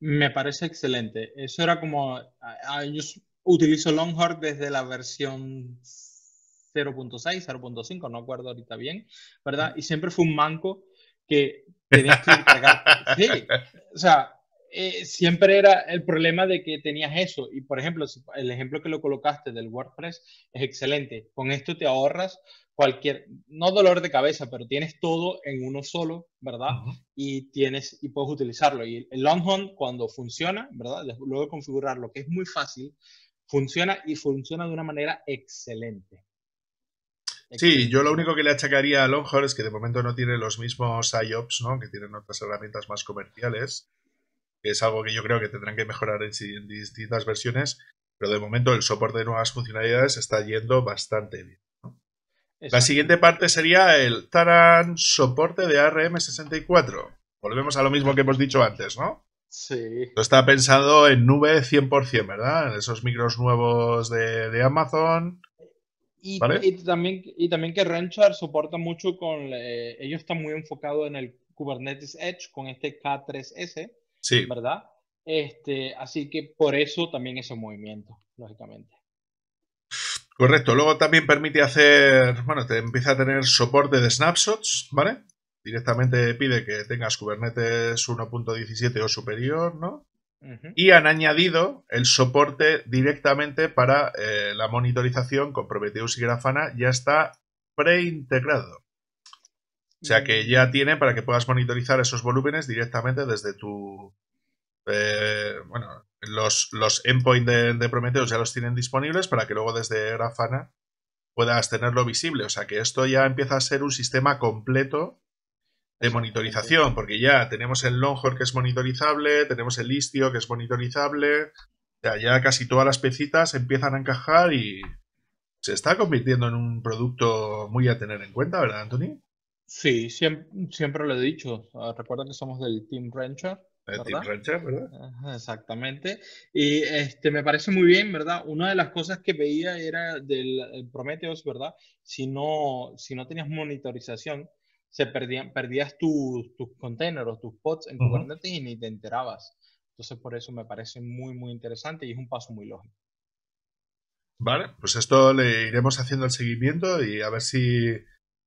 Me parece excelente. Eso era como, yo utilizo Longhorn desde la versión 0.6, 0.5, no acuerdo ahorita bien, ¿verdad? Y siempre fue un manco que tenías que cargar. Sí, o sea, eh, siempre era el problema de que tenías eso. Y por ejemplo, el ejemplo que lo colocaste del WordPress es excelente. Con esto te ahorras cualquier, no dolor de cabeza, pero tienes todo en uno solo, ¿verdad? Y tienes y puedes utilizarlo. Y el Longhorn cuando funciona, ¿verdad? Luego configurarlo, que es muy fácil, funciona y funciona de una manera excelente. Sí, yo lo único que le achacaría a Longhorn es que de momento no tiene los mismos IOPS, ¿no? Que tienen otras herramientas más comerciales es algo que yo creo que tendrán que mejorar en, distintas versiones, pero de momento el soporte de nuevas funcionalidades está yendo bastante bien. La siguiente parte sería el Taran soporte de ARM64. Volvemos a lo mismo que hemos dicho antes, ¿no? Sí. está pensado en nube 100%, ¿verdad? En esos micros nuevos de, Amazon. Y, también, y también que Rancher soporta mucho con... Eh, ellos están muy enfocados en el Kubernetes Edge con este K3S Sí. ¿Verdad? Este, así que por eso también es un movimiento, lógicamente. Correcto. Luego también permite hacer, bueno, te empieza a tener soporte de snapshots, ¿vale? Directamente pide que tengas Kubernetes 1.17 o superior, ¿no? Y han añadido el soporte directamente para eh, la monitorización con Prometheus y Grafana, ya está preintegrado. O sea que ya tiene para que puedas monitorizar esos volúmenes directamente desde tu... Eh, bueno, los, los endpoints de, de, Prometheus ya los tienen disponibles para que luego desde Grafana puedas tenerlo visible. O sea que esto ya empieza a ser un sistema completo de monitorización, porque ya tenemos el Longhorn que es monitorizable, tenemos el Istio que es monitorizable, o sea, ya casi todas las pecitas empiezan a encajar y se está convirtiendo en un producto muy a tener en cuenta, ¿verdad, Anthony? Sí, siempre, siempre lo he dicho. Ah, recuerda que somos del Team Rancher. ¿verdad? Team Rancher, ¿verdad? exactamente. Y este, me parece muy bien, ¿verdad? Una de las cosas que veía era del eh, Prometheus, ¿verdad? Si no, si no tenías monitorización, se perdían, perdías tus, tus containers, tus pods en uh Kubernetes y ni te enterabas. Entonces, por eso me parece muy, muy interesante y es un paso muy lógico. Vale, pues esto le iremos haciendo el seguimiento y a ver si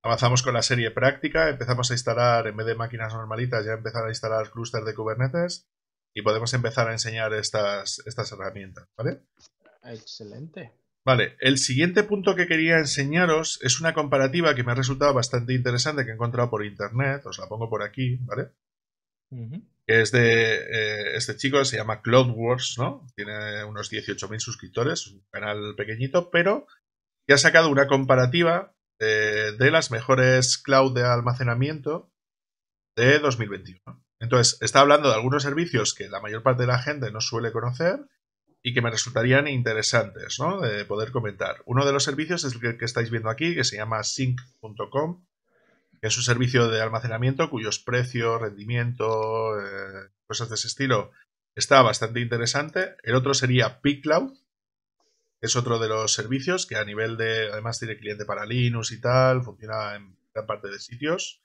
Avanzamos con la serie práctica, empezamos a instalar, en vez de máquinas normalitas, ya empezar a instalar clúster de Kubernetes y podemos empezar a enseñar estas, estas herramientas, ¿vale? Excelente. Vale, el siguiente punto que quería enseñaros es una comparativa que me ha resultado bastante interesante que he encontrado por internet, os la pongo por aquí, ¿vale? Es de eh, este chico, se llama CloudWorks, ¿no? Tiene unos 18.000 suscriptores, un canal pequeñito, pero que ha sacado una comparativa eh, de las mejores cloud de almacenamiento de 2021. Entonces, está hablando de algunos servicios que la mayor parte de la gente no suele conocer y que me resultarían interesantes ¿no? de poder comentar. Uno de los servicios es el que, estáis viendo aquí, que se llama sync.com, que es un servicio de almacenamiento cuyos precios, rendimiento, eh, cosas de ese estilo está bastante interesante. El otro sería Picloud, es otro de los servicios que a nivel de, además tiene cliente para Linux y tal, funciona en gran parte de sitios,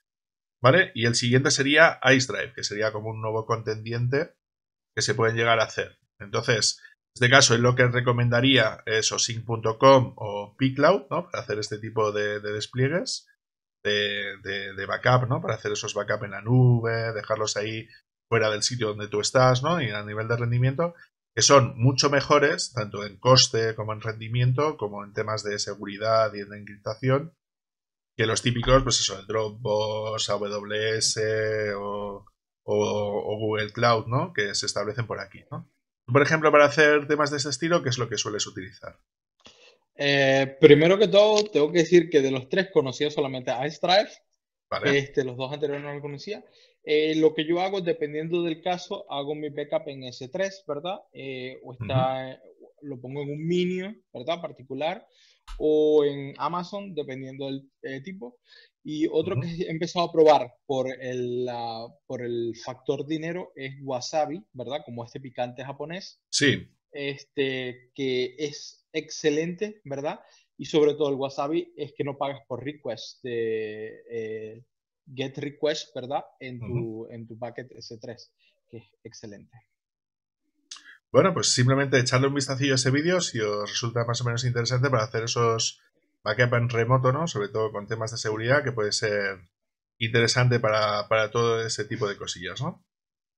¿vale? Y el siguiente sería IceDrive, que sería como un nuevo contendiente que se pueden llegar a hacer. Entonces, en este caso es lo que recomendaría es o sync.com o pcloud, ¿no? Para hacer este tipo de, despliegues. De, de, backup, ¿no? Para hacer esos backup en la nube, dejarlos ahí fuera del sitio donde tú estás, ¿no? Y a nivel de rendimiento que son mucho mejores, tanto en coste como en rendimiento, como en temas de seguridad y de encriptación, que los típicos, pues eso, Dropbox, AWS o, Google Cloud, ¿no? Que se establecen por aquí, ¿no? Por ejemplo, para hacer temas de ese estilo, ¿qué es lo que sueles utilizar? Eh, primero que todo, tengo que decir que de los tres conocía solamente Ice Drive. Vale. Este, los dos anteriores no los conocía. Eh, lo que yo hago, dependiendo del caso, hago mi backup en S3, ¿verdad? Eh, o está, lo pongo en un Minion, ¿verdad? Particular, o en Amazon, dependiendo del eh, tipo. Y otro que he empezado a probar por el, por el factor dinero es wasabi, ¿verdad? Como este picante japonés. Sí. Este, que es excelente, ¿verdad? Y sobre todo el wasabi es que no pagas por request. De, get request, ¿verdad? En tu, bucket S3, que es excelente. Bueno, pues simplemente echarle un vistacillo a ese vídeo si os resulta más o menos interesante para hacer esos backup en remoto, ¿no? Sobre todo con temas de seguridad, que puede ser interesante para, para todo ese tipo de cosillas, ¿no?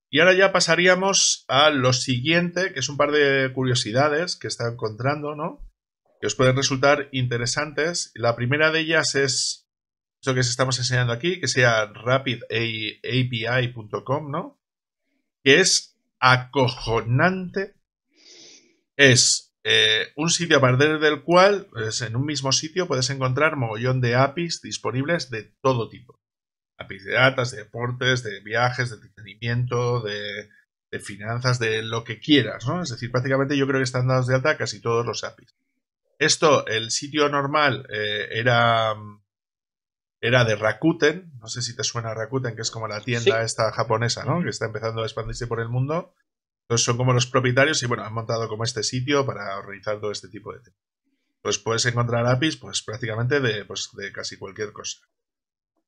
Y ahora ya pasaríamos a lo siguiente, que es un par de curiosidades que está encontrando, ¿no? Que os pueden resultar interesantes. La primera de ellas es que os estamos enseñando aquí, que sea rapidapi.com, ¿no? Que es acojonante. Es eh, un sitio a partir del cual, pues, en un mismo sitio, puedes encontrar mogollón de APIs disponibles de todo tipo. APIs de datos, de deportes, de viajes, de entretenimiento, de, finanzas, de lo que quieras, ¿no? Es decir, prácticamente yo creo que están dados de alta casi todos los APIs. Esto, el sitio normal eh, era era de Rakuten, no sé si te suena Rakuten, que es como la tienda esta japonesa, ¿no? Que está empezando a expandirse por el mundo. Entonces son como los propietarios y bueno, han montado como este sitio para organizar todo este tipo de temas. Pues puedes encontrar APIs pues prácticamente de, pues, casi cualquier cosa.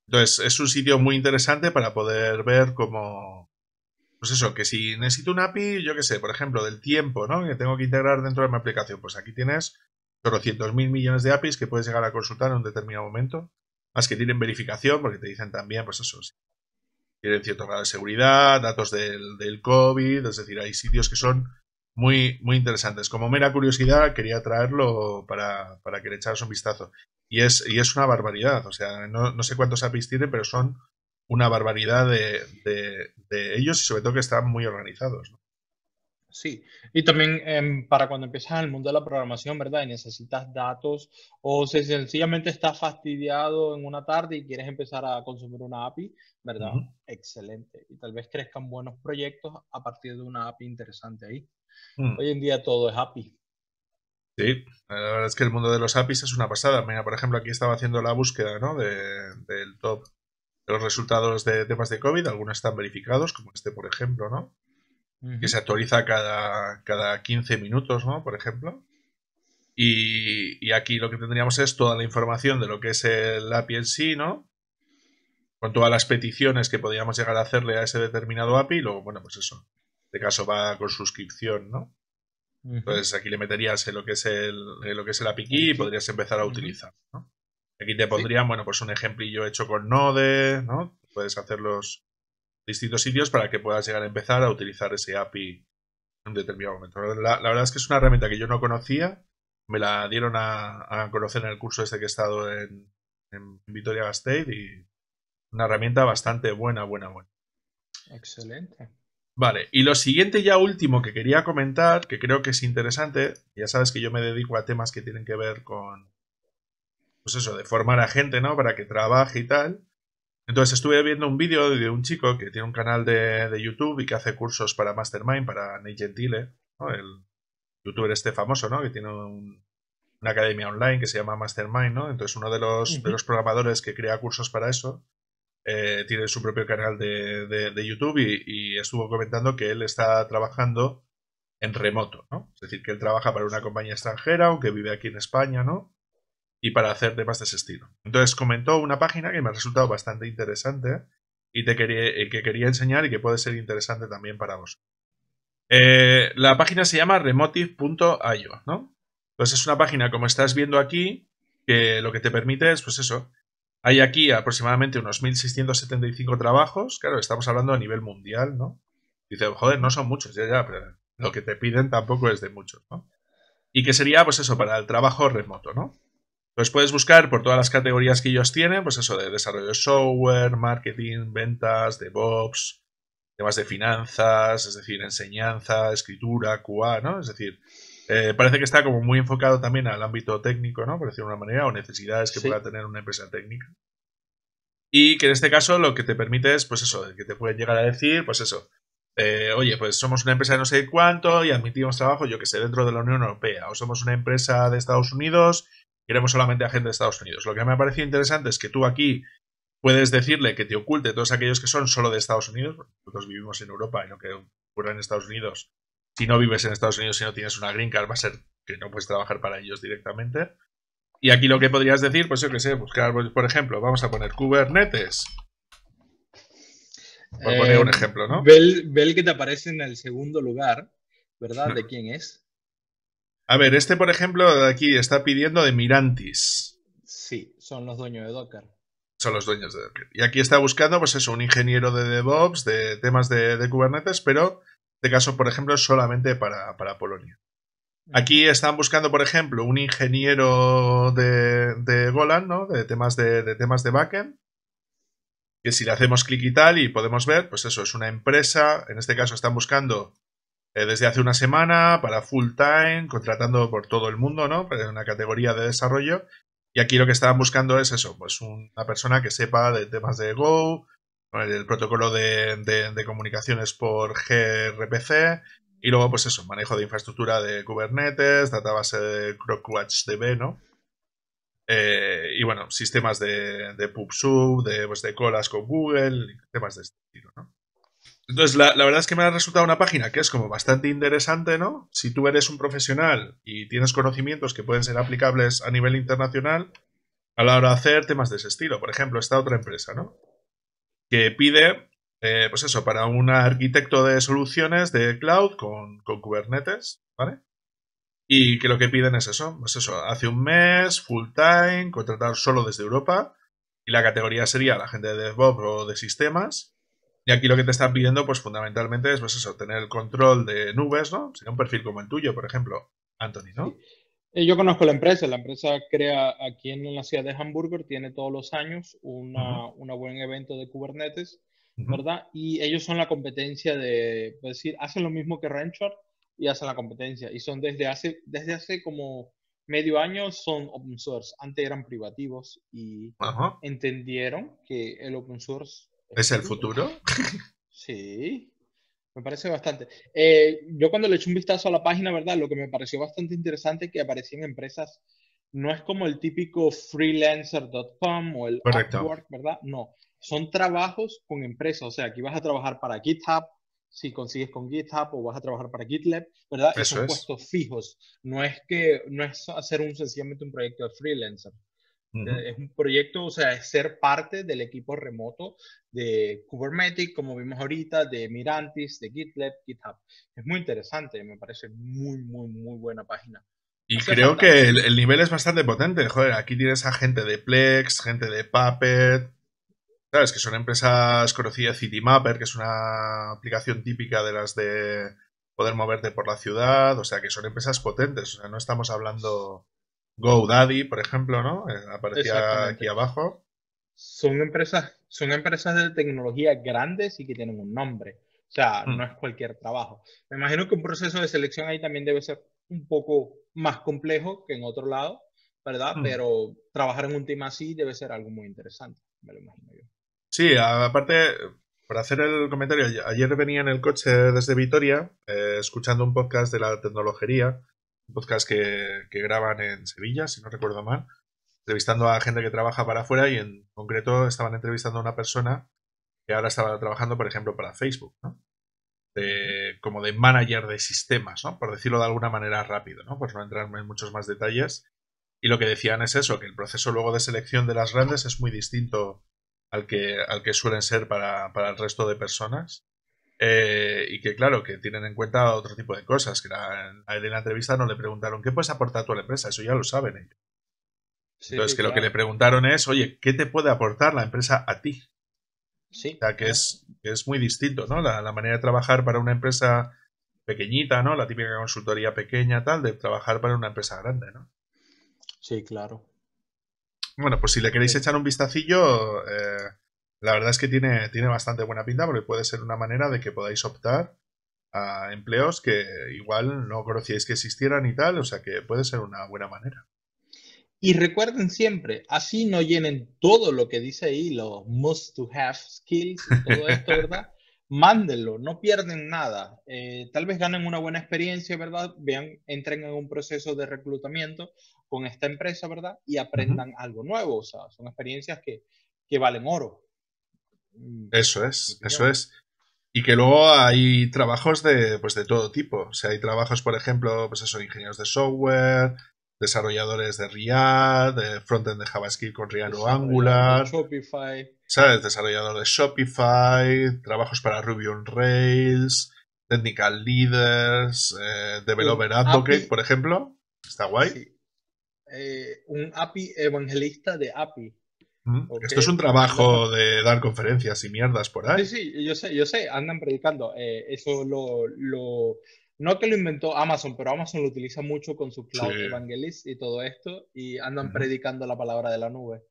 Entonces es un sitio muy interesante para poder ver cómo... Pues eso, que si necesito un API, yo qué sé, por ejemplo, del tiempo, ¿no? Que tengo que integrar dentro de mi aplicación. Pues aquí tienes 400.000 millones de APIs que puedes llegar a consultar en un determinado momento más que tienen verificación, porque te dicen también, pues eso, sí, tienen cierto grado de seguridad, datos del, del, COVID, es decir, hay sitios que son muy, muy interesantes. Como mera curiosidad, quería traerlo para, para que le echaras un vistazo. Y es, es una barbaridad, o sea, no, sé cuántos APIs tienen, pero son una barbaridad de, de ellos y sobre todo que están muy organizados. ¿no? Sí, y también em, para cuando empiezas en el mundo de la programación, ¿verdad? Y necesitas datos o si sencillamente estás fastidiado en una tarde y quieres empezar a consumir una API, ¿verdad? Excelente. Y tal vez crezcan buenos proyectos a partir de una API interesante ahí. Mm. Hoy en día todo es API. Sí, la verdad es que el mundo de los APIs es una pasada. Mira, por ejemplo, aquí estaba haciendo la búsqueda ¿no? de, del top de los resultados de temas de COVID. Algunos están verificados, como este, por ejemplo, ¿no? que se actualiza cada, cada 15 minutos, ¿no? Por ejemplo. Y, aquí lo que tendríamos es toda la información de lo que es el API en sí, ¿no? Con todas las peticiones que podríamos llegar a hacerle a ese determinado API, y luego, bueno, pues eso. En este caso va con suscripción, ¿no? Entonces aquí le meterías lo que es el, lo que es el API key y podrías empezar a utilizar, ¿no? Aquí te pondrían, bueno, pues un ejemplillo hecho con Node, ¿no? Puedes hacerlos distintos sitios para que puedas llegar a empezar a utilizar ese API en un determinado momento. La, verdad es que es una herramienta que yo no conocía, me la dieron a, conocer en el curso este que he estado en, en Vitoria Gasteiz y una herramienta bastante buena, buena, buena. Excelente. Vale, y lo siguiente ya último que quería comentar, que creo que es interesante, ya sabes que yo me dedico a temas que tienen que ver con, pues eso, de formar a gente, ¿no? Para que trabaje y tal. Entonces estuve viendo un vídeo de un chico que tiene un canal de, YouTube y que hace cursos para Mastermind, para Ney Gentile, ¿no? el youtuber este famoso, ¿no? que tiene una academia online que se llama Mastermind. ¿no? Entonces uno de los, de los programadores que crea cursos para eso eh, tiene su propio canal de, YouTube y, estuvo comentando que él está trabajando en remoto, ¿no? Es decir, que él trabaja para una compañía extranjera, aunque vive aquí en España, ¿no? y para hacer temas de ese estilo. Entonces comentó una página que me ha resultado bastante interesante y te quería, eh, que quería enseñar y que puede ser interesante también para vos. Eh, la página se llama remotive.io, ¿no? Entonces pues es una página, como estás viendo aquí, que lo que te permite es, pues eso, hay aquí aproximadamente unos 1.675 trabajos, claro, estamos hablando a nivel mundial, ¿no? Dice, joder, no son muchos, ya, ya, pero lo que te piden tampoco es de muchos, ¿no? Y que sería, pues eso, para el trabajo remoto, ¿no? Pues puedes buscar por todas las categorías que ellos tienen, pues eso de desarrollo de software, marketing, ventas, DevOps, temas de finanzas, es decir, enseñanza, escritura, QA, ¿no? Es decir, eh, parece que está como muy enfocado también al ámbito técnico, ¿no? Por decirlo de una manera, o necesidades que pueda tener una empresa técnica. Y que en este caso lo que te permite es, pues eso, que te pueden llegar a decir, pues eso, eh, oye, pues somos una empresa de no sé cuánto y admitimos trabajo, yo que sé, dentro de la Unión Europea, o somos una empresa de Estados Unidos queremos solamente a gente de Estados Unidos. Lo que me ha parecido interesante es que tú aquí puedes decirle que te oculte todos aquellos que son solo de Estados Unidos, nosotros vivimos en Europa y no que fuera en Estados Unidos, si no vives en Estados Unidos, y no tienes una green card, va a ser que no puedes trabajar para ellos directamente. Y aquí lo que podrías decir, pues yo qué sé, buscar, pues, por ejemplo, vamos a poner Kubernetes. Por poner un eh, ejemplo, ¿no? que te aparece en el segundo lugar, ¿verdad? ¿De quién es? A ver, este por ejemplo aquí está pidiendo de Mirantis. Sí, son los dueños de Docker. Son los dueños de Docker. Y aquí está buscando, pues eso, un ingeniero de DevOps, de temas de, Kubernetes, pero este caso, por ejemplo, solamente para, Polonia. Mm. Aquí están buscando, por ejemplo, un ingeniero de, de Golan, ¿no? De temas de, de, temas de backend. Que si le hacemos clic y tal y podemos ver, pues eso, es una empresa. En este caso están buscando eh, desde hace una semana para full time, contratando por todo el mundo, ¿no? En pues una categoría de desarrollo. Y aquí lo que estaban buscando es eso, pues una persona que sepa de temas de Go, el protocolo de, comunicaciones por gRPC, y luego pues eso, manejo de infraestructura de Kubernetes, database de CrocWatchDB, ¿no? Eh, y bueno, sistemas de, PubSub, de, pues, de colas con Google, temas de este estilo, ¿no? Entonces, la, verdad es que me ha resultado una página que es como bastante interesante, ¿no? Si tú eres un profesional y tienes conocimientos que pueden ser aplicables a nivel internacional, a la hora de hacer temas de ese estilo. Por ejemplo, esta otra empresa, ¿no? Que pide, eh, pues eso, para un arquitecto de soluciones de cloud con, con Kubernetes, ¿vale? Y que lo que piden es eso, pues eso, hace un mes, full time, contratar solo desde Europa, y la categoría sería la gente de DevOps o de sistemas, y aquí lo que te están pidiendo, pues fundamentalmente es pues eso, tener el control de nubes, ¿no? Sería un perfil como el tuyo, por ejemplo, Anthony, ¿no? Eh, yo conozco la empresa, la empresa crea aquí en la ciudad de Hamburgo, tiene todos los años un buen evento de Kubernetes, ¿verdad? Y ellos son la competencia de, pues, decir, hacen lo mismo que Rancher y hacen la competencia. Y son desde hace, desde hace como medio año son open source. Antes eran privativos y entendieron que el open source ¿Es el futuro? Sí, me parece bastante. Eh, yo cuando le eché un vistazo a la página, ¿verdad? Lo que me pareció bastante interesante es que aparecían empresas, no es como el típico freelancer.com o el Upwork, ¿verdad? No, son trabajos con empresas, o sea, aquí vas a trabajar para GitHub, si consigues con GitHub o vas a trabajar para GitLab, ¿verdad? son puestos fijos, no es que, no es hacer un, sencillamente un proyecto de freelancer. Eh, es un proyecto, o sea, es ser parte del equipo remoto de Kubernetes, como vimos ahorita, de Mirantis, de GitLab, GitHub. Es muy interesante, me parece muy, muy, muy buena página. Y creo que el, nivel es bastante potente. Joder, aquí tienes a gente de Plex, gente de Puppet. Sabes, que son empresas conocidas, CityMapper, que es una aplicación típica de las de poder moverte por la ciudad. O sea, que son empresas potentes. O sea, no estamos hablando GoDaddy, por ejemplo, ¿no? Eh, aparecía aquí abajo. Son empresas, son empresas de tecnología grandes y que tienen un nombre. O sea, mm. no es cualquier trabajo. Me imagino que un proceso de selección ahí también debe ser un poco más complejo que en otro lado, ¿verdad? Mm. Pero trabajar en un tema así debe ser algo muy interesante, me lo imagino yo. Sí, aparte, para hacer el comentario, ayer venía en el coche desde Vitoria, eh, escuchando un podcast de la tecnología un podcast que, graban en Sevilla, si no recuerdo mal, entrevistando a gente que trabaja para afuera y en concreto estaban entrevistando a una persona que ahora estaba trabajando, por ejemplo, para Facebook, como de manager de sistemas, Por decirlo de alguna manera rápido, ¿no? Pues no entrar en muchos más detalles. Y lo que decían es eso, que el proceso luego de selección de las grandes es muy distinto al que, al que suelen ser para el resto de personas. Eh, y que claro, que tienen en cuenta otro tipo de cosas, que a él en la entrevista no le preguntaron, ¿qué puedes aportar tú a la empresa? Eso ya lo saben ellos. Entonces, que lo que le preguntaron es, oye, ¿qué te puede aportar la empresa a ti? Sí. O sea, que es, es muy distinto, ¿no? La, manera de trabajar para una empresa pequeñita, ¿no? La típica consultoría pequeña, tal, de trabajar para una empresa grande, ¿no? Sí, claro. Bueno, pues si le queréis echar un vistacillo, eh, la verdad es que tiene, tiene bastante buena pinta porque puede ser una manera de que podáis optar a empleos que igual no conocíais que existieran y tal, o sea que puede ser una buena manera. Y recuerden siempre, así no llenen todo lo que dice ahí, los must to have skills y todo esto, ¿verdad? Mándenlo, no pierden nada. Eh, tal vez ganen una buena experiencia, ¿verdad? Vean, entren en un proceso de reclutamiento con esta empresa, ¿verdad? Y aprendan algo nuevo, o sea, son experiencias que, que valen oro. Mm, eso es, eso es. Y que luego hay trabajos de, pues de todo tipo. O sea, hay trabajos, por ejemplo, pues ingenieros de software, desarrolladores de React, de frontend de JavaScript con React o Angular. ¿Sabes? Desarrollador de Shopify, trabajos para Ruby on Rails, technical leaders, eh, developer advocate, por ejemplo. Está guay. Eh, un API evangelista de API. Esto es un trabajo de dar conferencias y mierdas por ahí. Sí, sí, yo sé, yo sé, andan predicando. Eh, eso lo, No que lo inventó Amazon, pero Amazon lo utiliza mucho con su cloud evangelist y todo esto, y andan predicando la palabra de la nube.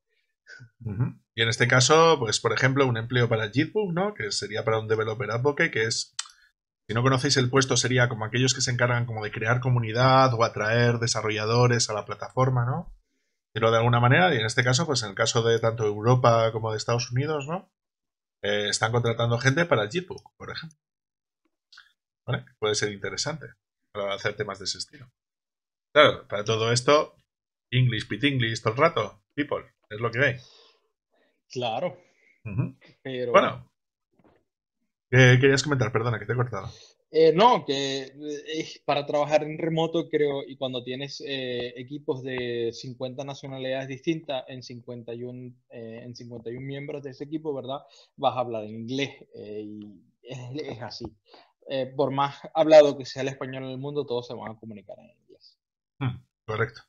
Y en este caso, pues por ejemplo, un empleo para JITBook, ¿no? Que sería para un developer advocate, que es si no conocéis el puesto, sería como aquellos que se encargan como de crear comunidad o atraer desarrolladores a la plataforma, ¿no? Pero de alguna manera, y en este caso, pues en el caso de tanto Europa como de Estados Unidos, ¿no? Eh, están contratando gente para JBook, por ejemplo. ¿Vale? Puede ser interesante para hacer temas de ese estilo. Claro, para todo esto, English, pit English todo el rato, people, es lo que hay. Claro. Bueno, ¿qué eh, querías comentar, perdona, que te he cortado. Eh, no, que eh, para trabajar en remoto creo, y cuando tienes eh, equipos de 50 nacionalidades distintas en 51, en 51 miembros de ese equipo, ¿verdad? Vas a hablar inglés y es, así. por más hablado que sea el español en el mundo, todos se van a comunicar en inglés. Hmm, correcto.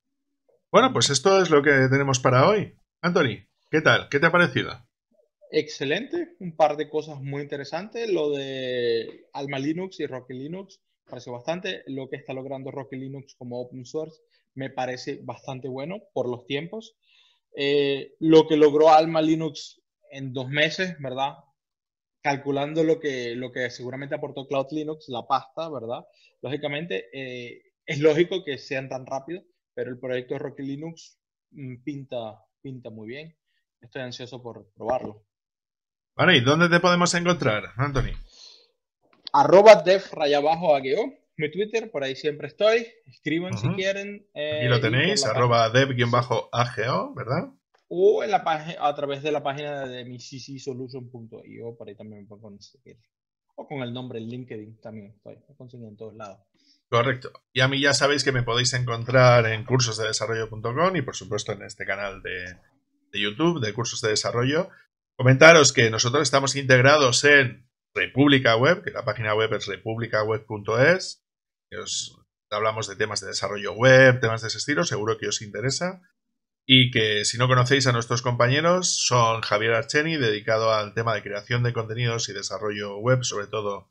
Bueno, pues esto es lo que tenemos para hoy. Anthony, ¿qué tal? ¿Qué te ha parecido? excelente, un par de cosas muy interesantes. Lo de Alma Linux y Rocky Linux parece bastante. Lo que está logrando Rocky Linux como open source me parece bastante bueno por los tiempos. Eh, lo que logró Alma Linux en dos meses, ¿verdad? Calculando lo que, lo que seguramente aportó Cloud Linux, la pasta, ¿verdad? Lógicamente, eh, es lógico que sean tan rápidos, pero el proyecto de Rocky Linux mm, pinta, pinta muy bien. Estoy ansioso por probarlo. Vale, ¿y dónde te podemos encontrar, Anthony? Arroba def mi Twitter, por ahí siempre estoy. Escriban si quieren. Eh, y lo tenéis, arroba dev-ago, ¿verdad? O en la a través de la página de miccsolution.io, por ahí también me puedo conseguir. O con el nombre en LinkedIn también estoy, me conseguido en todos lados. Correcto. Y a mí ya sabéis que me podéis encontrar en desarrollo.com y por supuesto en este canal de, de YouTube de cursos de desarrollo Comentaros que nosotros estamos integrados en República Web, que la página web es republicaweb.es. Os hablamos de temas de desarrollo web, temas de ese estilo, seguro que os interesa. Y que si no conocéis a nuestros compañeros, son Javier Archeni, dedicado al tema de creación de contenidos y desarrollo web, sobre todo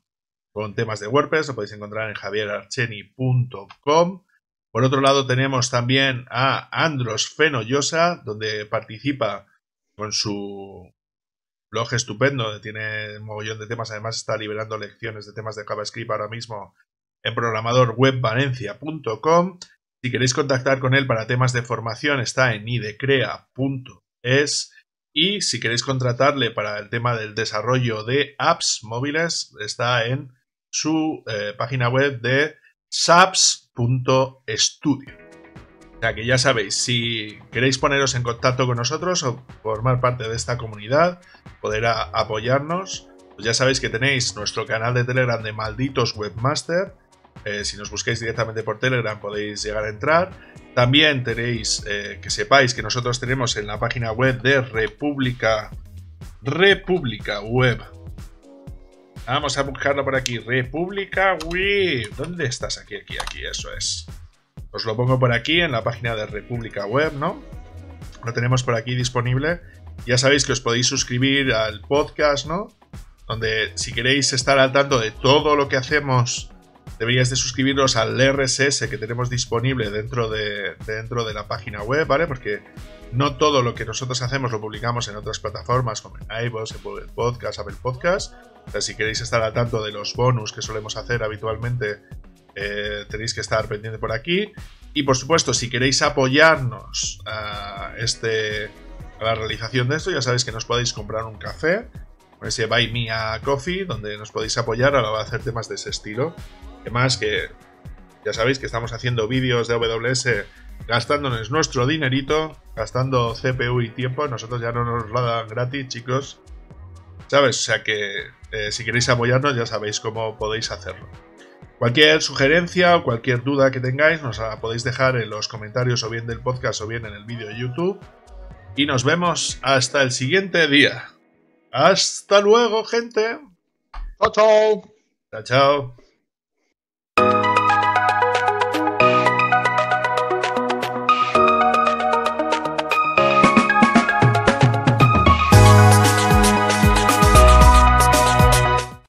con temas de WordPress, lo podéis encontrar en javierarcheni.com. Por otro lado, tenemos también a Andros Fenollosa, donde participa con su blog estupendo, tiene un mogollón de temas. Además, está liberando lecciones de temas de JavaScript ahora mismo en programadorwebvalencia.com. Si queréis contactar con él para temas de formación, está en idecrea.es. Y si queréis contratarle para el tema del desarrollo de apps móviles, está en su eh, página web de saps.studio. O sea que ya sabéis, si queréis poneros en contacto con nosotros o formar parte de esta comunidad, poder apoyarnos, pues ya sabéis que tenéis nuestro canal de Telegram de Malditos Webmaster. Eh, si nos buscáis directamente por Telegram podéis llegar a entrar. También tenéis eh, que sepáis que nosotros tenemos en la página web de República República Web. Vamos a buscarlo por aquí. República Web. ¿Dónde estás? Aquí, aquí, aquí. Eso es. Os lo pongo por aquí en la página de República Web, ¿no? Lo tenemos por aquí disponible. Ya sabéis que os podéis suscribir al podcast, ¿no? Donde si queréis estar al tanto de todo lo que hacemos, deberíais de suscribiros al RSS que tenemos disponible dentro de, dentro de la página web, ¿vale? Porque no todo lo que nosotros hacemos lo publicamos en otras plataformas como en iVoox, en Podcast, Apple Podcast. O sea, si queréis estar al tanto de los bonus que solemos hacer habitualmente eh, tenéis que estar pendiente por aquí. Y por supuesto, si queréis apoyarnos a, eh, este, a la realización de esto, ya sabéis que nos podéis comprar un café, con ese Buy Me a Coffee, donde nos podéis apoyar a la hora de hacer temas de ese estilo. Además que ya sabéis que estamos haciendo vídeos de AWS gastándonos nuestro dinerito, gastando CPU y tiempo. Nosotros ya no nos lo dan gratis, chicos. ¿Sabes? O sea que eh, si queréis apoyarnos ya sabéis cómo podéis hacerlo. Cualquier sugerencia o cualquier duda que tengáis nos la podéis dejar en los comentarios o bien del podcast o bien en el vídeo de YouTube. Y nos vemos hasta el siguiente día. Hasta luego, gente. Chao, chao. Chao, chao.